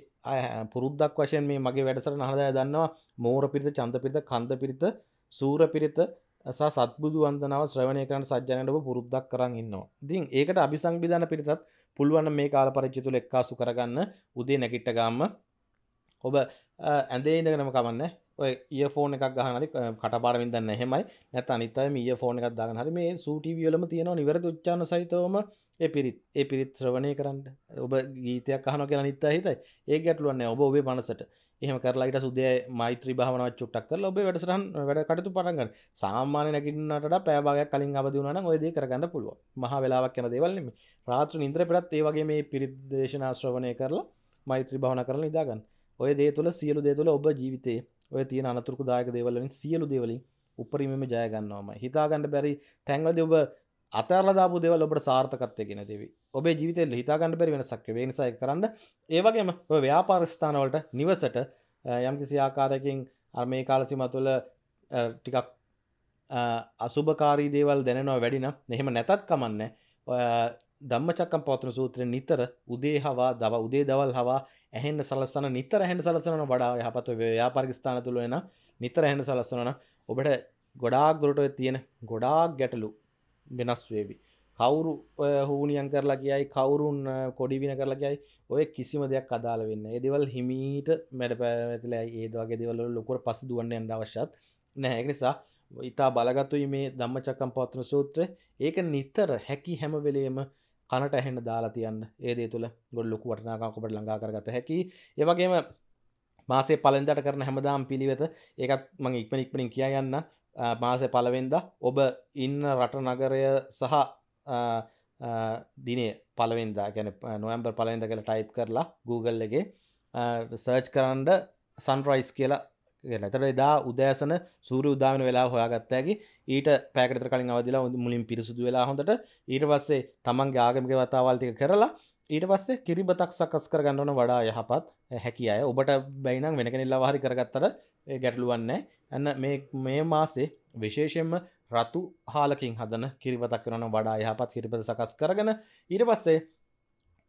පුරුද්දක් වශයෙන් මේ මගේ වැඩසර නහදය දන්නවා මෝර පිරිත චන්ද පිරිත කන්ද පිරිත සූර පිරිත සත්බුදු වන්දනාව ශ්‍රවණය කරන සජ්ජනයටව පුරුද්දක් කරන්න ඉන්නවා. ඉතින් ඒකට අභිසංවිධාන පිරිතත් පුළුවන් මේ කාල පරිච්ඡය තුල එක්කාසු කරගන්න උදේ නැගිට ගාම ඔබ ඇදේ ඉඳගෙනම කමන්න ඔය ඒ ෆෝන එකක් ගහනරි කටපාරමින් දන්න එහෙමයි නැත අනිතයි මිය ෆෝන එකක් දාගන්න හරි මේ සූටිවියලම තියෙනවා නිවැරදි උච්චාන සහිතවම ඒ පිරිත් ඒ පිරිත් ශ්‍රවණය කරන්න ඔබ ගීතයක් අහන කියලා නිත්තා හිතයි ඒ ගැටලුවන්නේ ඔබ ඔබේ මනසට එහෙම කරලාට සුදේ මෛත්‍රී භාවනාව චුට්ටක් කරලා ඔබේ වැඩසටහන් වැඩ කටයුතු පටන් ගන්න. සාමාන්‍ය නැගිටින්නට වඩා පැය භාගයක් කලින් අවදි වුණා නම් ඔය දේ කරගන්න පුළුවන්. මහා වෙලාවක් යන දේවල් නෙමෙයි. රාත්‍රී නිින්දර පෙරත් ඒ වගේ මේ පිරිත් දේශනා ශ්‍රවණය කරලා මෛත්‍රී භාවනා කරලා ඉඳා ගන්න. ඔය දේ තුළ සියලු දේ තුළ ඔබ ජීවිතේ ඔය තියෙන අනතුරකු දායක දේවල්ලින් සියලු දේවලින් උපරිමම ජයගන්නවම හිතාගන්න බැරි තැන්වලද ඔබ අතරලදාපු දෙවල් ඔබට සාර්ථකත්යගෙන දෙවි ඔබ ජීවිතෙල් හිතාගන්න බැරි වෙන සක්ක වෙනසයි කරන්න ඒවගේම ව්‍යාපාරස්ථානවලට නිවසට යම්කිසි ආකාරයකින් අර මේ කාලසි මතුල ටිකක් අසුභකාරී දේවල් දැනවා වැඩින එහෙම නැතත් කමන්න ධම්මචක්කම් පවතන සූත්‍රය නිතර උදේ හවා දව උදේ දවල් හවා ඇහෙන්ට සලස්සන නිතර හැට සලසන වඩා යහපත්ව ව්‍යාපරිස්ථාන තුළ එන නිතර හැට සලස්සනන ඔබට ගොඩාක් ගොරට තියෙන ගොඩාක් ගැටලු වෙනස් වේවි කවුරු හූනියන් කරලා කියයි කවුරුන් කොඩිවින කරලා කියයි ඔය කිසිම දෙයක් අදාල වෙන්න එදවල් හිමීට මැඩ පැවැතිලා ඒදවාගේ දෙවල ලොකර පස දුවන්න එන්ඩ අවශ්‍යත් නැහැ නිසා ඉතා බලගතුයි මේ දම්ම චකම් පවත්‍රන සූත්‍ර ඒක නිතර හැකි හැම වෙලේම කනට ඇහෙන්න දාලා තියන්න ඒදේ තුළ ගොඩ ලොකු වටනාකාකොපට ලඟා කරගත හැකි ඒවගේම මාසේ පලෙන්දට කරන හැමදාම් පිළිවෙත ඒකත් මං ඉක්මන ඉක්මනින් කිය යන්න මාස පලවෙන්ද ඔබ ඉන්න රට නගරය සහ දිනේ පලවෙන්දා ගැන නොවම්බර් පලෙන්ද කළ ටයිප් කරලා Googleගේ සර්ච් කරන්ඩ සන්රයිස් කියලා ඇතට එදා උදෑසන සූර උදාමන වෙලා හොයාගත්තෑකි ඊට පැකට කලින් අවදිලා මුලින් පිරිසුදු වෙලා හොඳට ඊට පස්සේ තමන්ගේ ආගමික වතාවල්තික කරලා ඊට පස්සේ කිරිබතක් සකස් කර ගන්නවන වඩා යහපත් හැකි අය ඔබට බැයිනම් වෙනකෙනෙල්ලා වාහරි කරගත්තර ගැටලුවන්න ඇන්න මේ මාසේ විශේෂයෙන්ම රතු හාලකින් හදන කිරිබතක් වෙනන වඩා යහපත් කිරිබත සකස් කරගෙන ඊට පස්සේ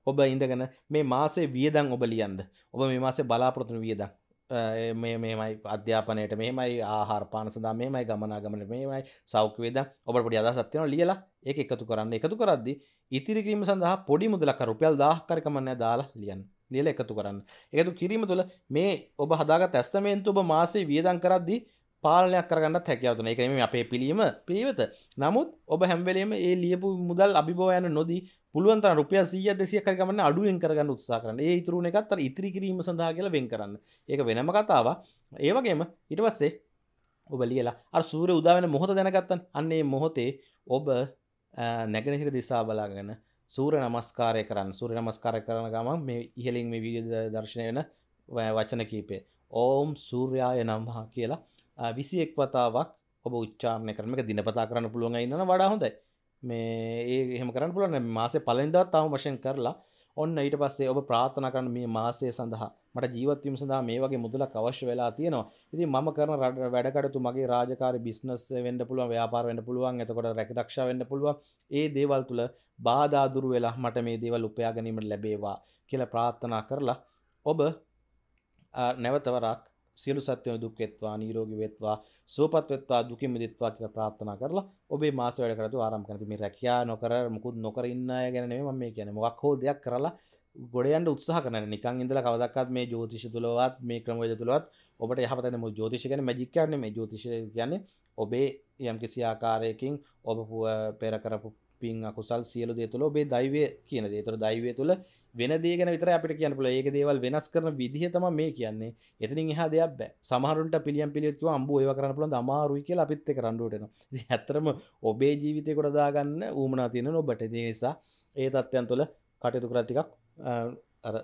ඔබ ඉඳගෙන මේ මාසේ වියදන් ඔබ ලියන්ද ඔබ මේ මාසේ බලාපොරොතුන වියදන් මේ මේමයි අධ්‍යාපනයට මේමයි ආහාරපාන සඳහා මේමයි ගමනාගමන මේමයි සෞඛ්‍යවේද ඔබට පොඩි අදහසක් වෙනවා ලියලා ඒක එකතු කරන්න එකතු කරද්දී ඉතිරි කිරීම සඳහා පොඩි මුදලක් අර රුපියල් 1000ක් කර කමන්නේ දාලා ලියන්න ලියලා එකතු කරන්න. එකතු කිරීම තුළ මේ ඔබ හදාගත් ඇස්තමේන්තු ඔබ මාසේ වියදම් කරද්දී පාලනයක් කරගන්නත් හැකවතුන එක මේ අපේ පිළීම පිරිවත නමුත් ඔබ හැම්වලේම ඒ ලියපු මුදල් අභිබෝයන නොදී පුළුවන්ත රුපිය සිය දෙසිය කරගමන්න අඩුවෙන් කරගන්න උත්සා කරන්න ඒ ඉතුරුණ එකත්තර ඉතිරි කිරීම සඳහා කියල වෙන් කරන්න ඒක වෙනම කතාව ඒවගේම ඉටවස්සේ ඔබ ලියලා අ සූර උදාවෙන මොහොත දැනගත්තන් අන්නේ මොහොතේ ඔබ නැගෙනහිර දිසා බලාගෙන සූර නමස්කාරය කරන්න සූර නමස්කාරය කරන ගම මේ ඉහලින් මේ විඩිය දර්ශනය වෙන වචන කීපේ ඕම් සූර්යාය නම්හා කියලා විසි එක් වතාවක් ඔබ උච්චාරණය කරම එක දිනපතා කරන්න පුළුවන් ඉන්න වඩා හොඳයි මේ ඒ එහෙම කරන්න පුළුවන් මාසේ පලෙන්දා තාම වශයෙන් කරලා ඔන්න ඊට පස්සේ ඔබ ප්‍රාථනා කරන මේ මාසය සඳහා මට ජීවත්වීම සඳහා මේ වගේ මුදලක් අවශ්‍ය වෙලා තියෙනවා. ඉතින් මම කරන වැඩකටයුතු මගේ රාජකාරී බිස්නස් වෙන්න පුළුවන්, ව්‍යාපාර වෙන්න පුළුවන්, එතකොට රැකදක්ෂා වෙන්න පුළුවන්. ඒ දේවල් තුල බාධා දුරු වෙලා මට මේ දේවල් උපයා ගැනීමට ලැබේවා කියලා ප්‍රාර්ථනා කරලා ඔබ නැවතවරක් සියලු සත්‍යම දුක් වෙත්වා නිරෝගී වෙත්වා සුවපත් වෙත්වා දුකින් මිදෙත්වා කියලා ප්‍රාර්ථනා කරලා ඔබේ මාස වැඩ කරතු ආරම්භ කරනවා. මේ රැකියා නොකර මුකුත් නොකර ඉන්න අය ගැන නෙමෙයි මම මේ කියන්නේ. මොකක් හෝ දෙයක් කරලා ගොඩ යන්න උත්සාහ කරන නිකන් ඉඳලා කවදක්වත් මේ ජ්‍යොතිෂ තුලවත් මේ ක්‍රමවේද තුලවත් ඔබට යහපත නැහැ මොකද ජ්‍යොතිෂ කියන්නේ මැජික් කියන්නේ මේ ජ්‍යොතිෂ කියන්නේ ඔබේ යම්කිසි ආකාරයකින් ඔබ පෙර කරපු පින් අකුසල් සියලු දේ තුල ඔබේ දෛවය කියන දේ. ඒතර දෛවය තුල වෙන දේගෙන විතර අපිට කියන්න පුළ ඒක දේවල් වෙනස් කරන විදිහතම මේ කියන්නේ එතනින් එහා දෙයක් බෑ සමහරුන්ට පිළියම් පිළිත්ව අම්බෝ ඒව කරන්න පුළන් අමාරුයි කියල අපිත්ත කරන්නඩුවටන ඇත්තරම ඔබේ ජීවිතය කොට දාගන්න ඌමනා තියෙන ඔබට නිසා ඒ තත්ත්යන් තුළ කටයුතු කරතිකක් අර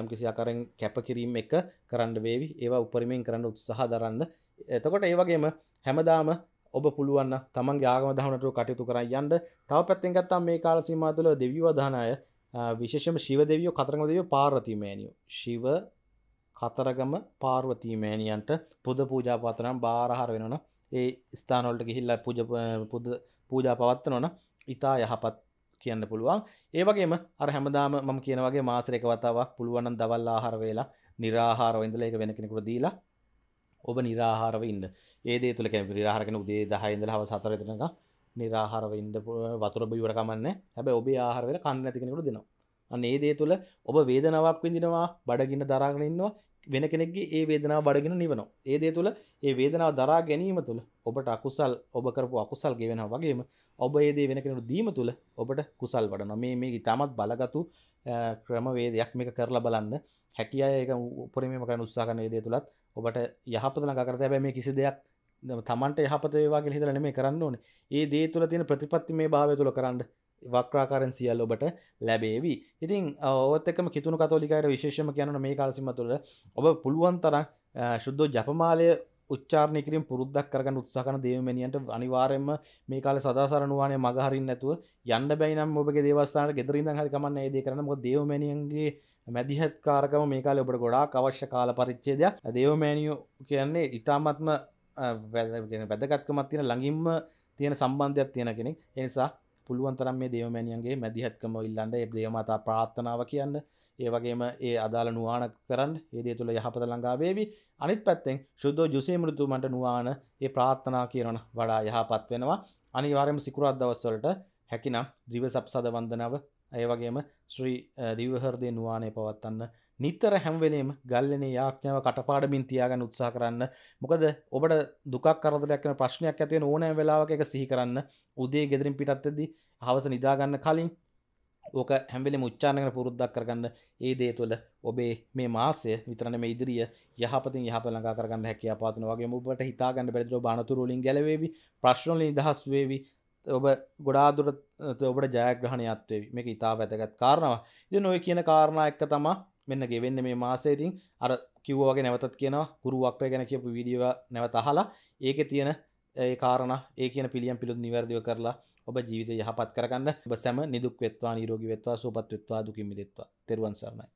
යම් කිසි අකරෙන් කැප කිරීම එක කරන්න වේවි ඒවා උපරිමෙන් කරන්න උත්සාහ දරන්න එතකොට ඒවගේම හැමදාම ඔබ පුළුවන් තමන් යාගම දහනට කටයුතු කර යන්න තව පැත්තෙන් ගත්තා මේ කාල සීමා තුළ දෙවිවධානය විශේෂම ශිව දෙවියෝ කතරගම දෙවියෝ පාර්වතීමෑනියෝ ශිව කතරගම පාර්වතීමෑනියන්ට පුද පූජාපාතනම් බාරහර වෙනන ඒ ස්ථානොල්ට ගිහිල්ල පුජ පුද පූජා පවත්වනොන ඉතා යහපත් කියන්න පුළුවන් ඒවගේම අර හැමදාම මම කියනවගේ මාසරක වතාවක් පුළුවන්න දවල් ආහාර වෙලා නිරාහාරව ඉඳලා ඒක වෙන කෙනෙකුට දීලා ඔබ නිරාහාරව ඉන්න ඒදේ තුළ කැ නිරාහරකෙන උදේ දහයිඳල හව සතර දෙනක නිරාහාරව ඉන්ද වතුර බිවර කමන්න හැබැ ඔබේ ආහාරවෙල කන්න ඇතිකෙනෙකුට දෙනවා අන්න ඒ දේ තුළ ඔබ වේදනාවක් විඳිනවා බඩගින්න දරාගෙන ඉන්නවා වෙන කෙනෙක්ගේ ඒ වේදනාව බඩගෙන නිවනවා ඒ දේ තුළ ඒ වේදනාව දරා ගැනීම තුළ ඔබට අකුසල් ඔබ කරපු අකුසල් ගෙවෙනවා වගේම ඔබ ඒ දේ වෙන කෙනෙකුට දීම තුළ ඔබට කුසල් වඩනවා මේ මේ ඉතාමත් බලගතු ක්‍රමවේදයක් මේක කරලා බලන්න හැකියාව ඒක උපරිමයෙන් කරන්න උත්සාහ කරන ඒ දේ තුලත් ඔබට යහපත ළඟා කරත හැබැයි මේ කිසි දෙයක් තමන්ට යහපත වේවාගේ හිතල නෙමේ කරන්න ඕන ඒ දේ තුළ තියෙන ප්‍රතිපත්ති මේ භාවය තුළ කරන්න වක්්‍රාකාරෙන් සියල් ඔබට ලැබේවි ඉතින් ඔත්තකම කිතුුණු කතෝලිකයට විශේෂම කියනන මේ කාලසිම තුළ ඔබ පුළුවන් තරම් ශුද්ධෝ ජපමාලය උච්චාරණය කිරින් පුරුද්දක් කරගන්න උත්සාහන දේවමනියන්ට අනිවාරයෙන්ම මේ කාල සදාසරණවානය මගහරින් නැතුව යන්න බැයිනම් ඔබගේ දේවස්ථානට ගෙදරින්ද හරිකමන්න ඒද කරන දේවමනියන්ගේ මැදිහත් කාරකම මේ කාල ඔබට ගොඩා අවශ්‍ය කාල පරිච්චේදයක් දේවමෑනියෝ කියන්නේ ඉතාමත්ම වැදගත්කමත් තියෙන ළඟින්ම තියෙන සම්බන්ධයක් තියෙන කෙනෙක් එනිසා පුළුවන් තරම් මේ දේවමැනියන්ගේ මැදිහත්කම ඉල්ලන්ඩ එබ්ලේමතා ප්‍රාත්ථනාව කියන්න ඒවගේම ඒ අදාළ නුවාන කරන්න ඒදේ තුළ යහපත ළඟාවේවි අනිත් පැත්තෙන් ශුද්ධෝ ජුසේමෘතුමට නුවාන ඒ ප්‍රාත්ථනා කියරන වඩා යහපත් වෙනවා අනිවාරම සිකුරත් දවස්වලට හැකිනම් දිව සප්සද වන්දනාව ඒවගේම ශ්‍රී දිවහරදය නුවානය පවත්වන්න නිතර හැම්වෙලේම ගල්ලනේ යාඥාව කටපාඩමින් තියාගන්න උත්සා කරන්න මොකද ඔබට දුකක් කරදරයක්න ප්‍රශ්නයක් ඇතිවෙන ඕනෑ වෙලාවක එක සිහි කරන්න උදේ ගෙදරින් පිටත්තදී හවස නිදාගන්න කලින් ඕක හැම්වෙලි මුච්චානකන පුරුද්දක් කරගන්න ඒ දේ තුළ ඔබේ මේ මාසය විතරන මේ ඉදිරිය යහපති යහපලඟා කරගන්න හැකිය පාතන වගේ ඔබට හිතාගන්න බැදර බානතුරුලින් ගැලවේවි ප්‍රශ්නලින් දහස් වේවි ඔබ ගොඩාදුරත් ඔබට ජයග්‍රහණයත්වේ මේක ඉතා වැදගත් කාරණවා ය නොය කියන කාරණා එක්ක තමා මෙන්න ගෙවෙන්න මේ මාසේතින් අර කිව්වගේ නැවතත් කියනවා ගුරුවක්ව ගැන කියපු වීඩියව නැවත අහලා ඒක තියෙන ඒ කාරණ ඒ කියන පිළියම් පිළුත් නිවැරදිව කරලා ඔබ ජීවිත යහපත් කරගන්න ඔබ සැම නිදුක් වෙත්වා නිරෝගී වෙත්වා සුවපත් වෙත්වා දුකින් මිදෙත්වා තෙරුවන් සරණයි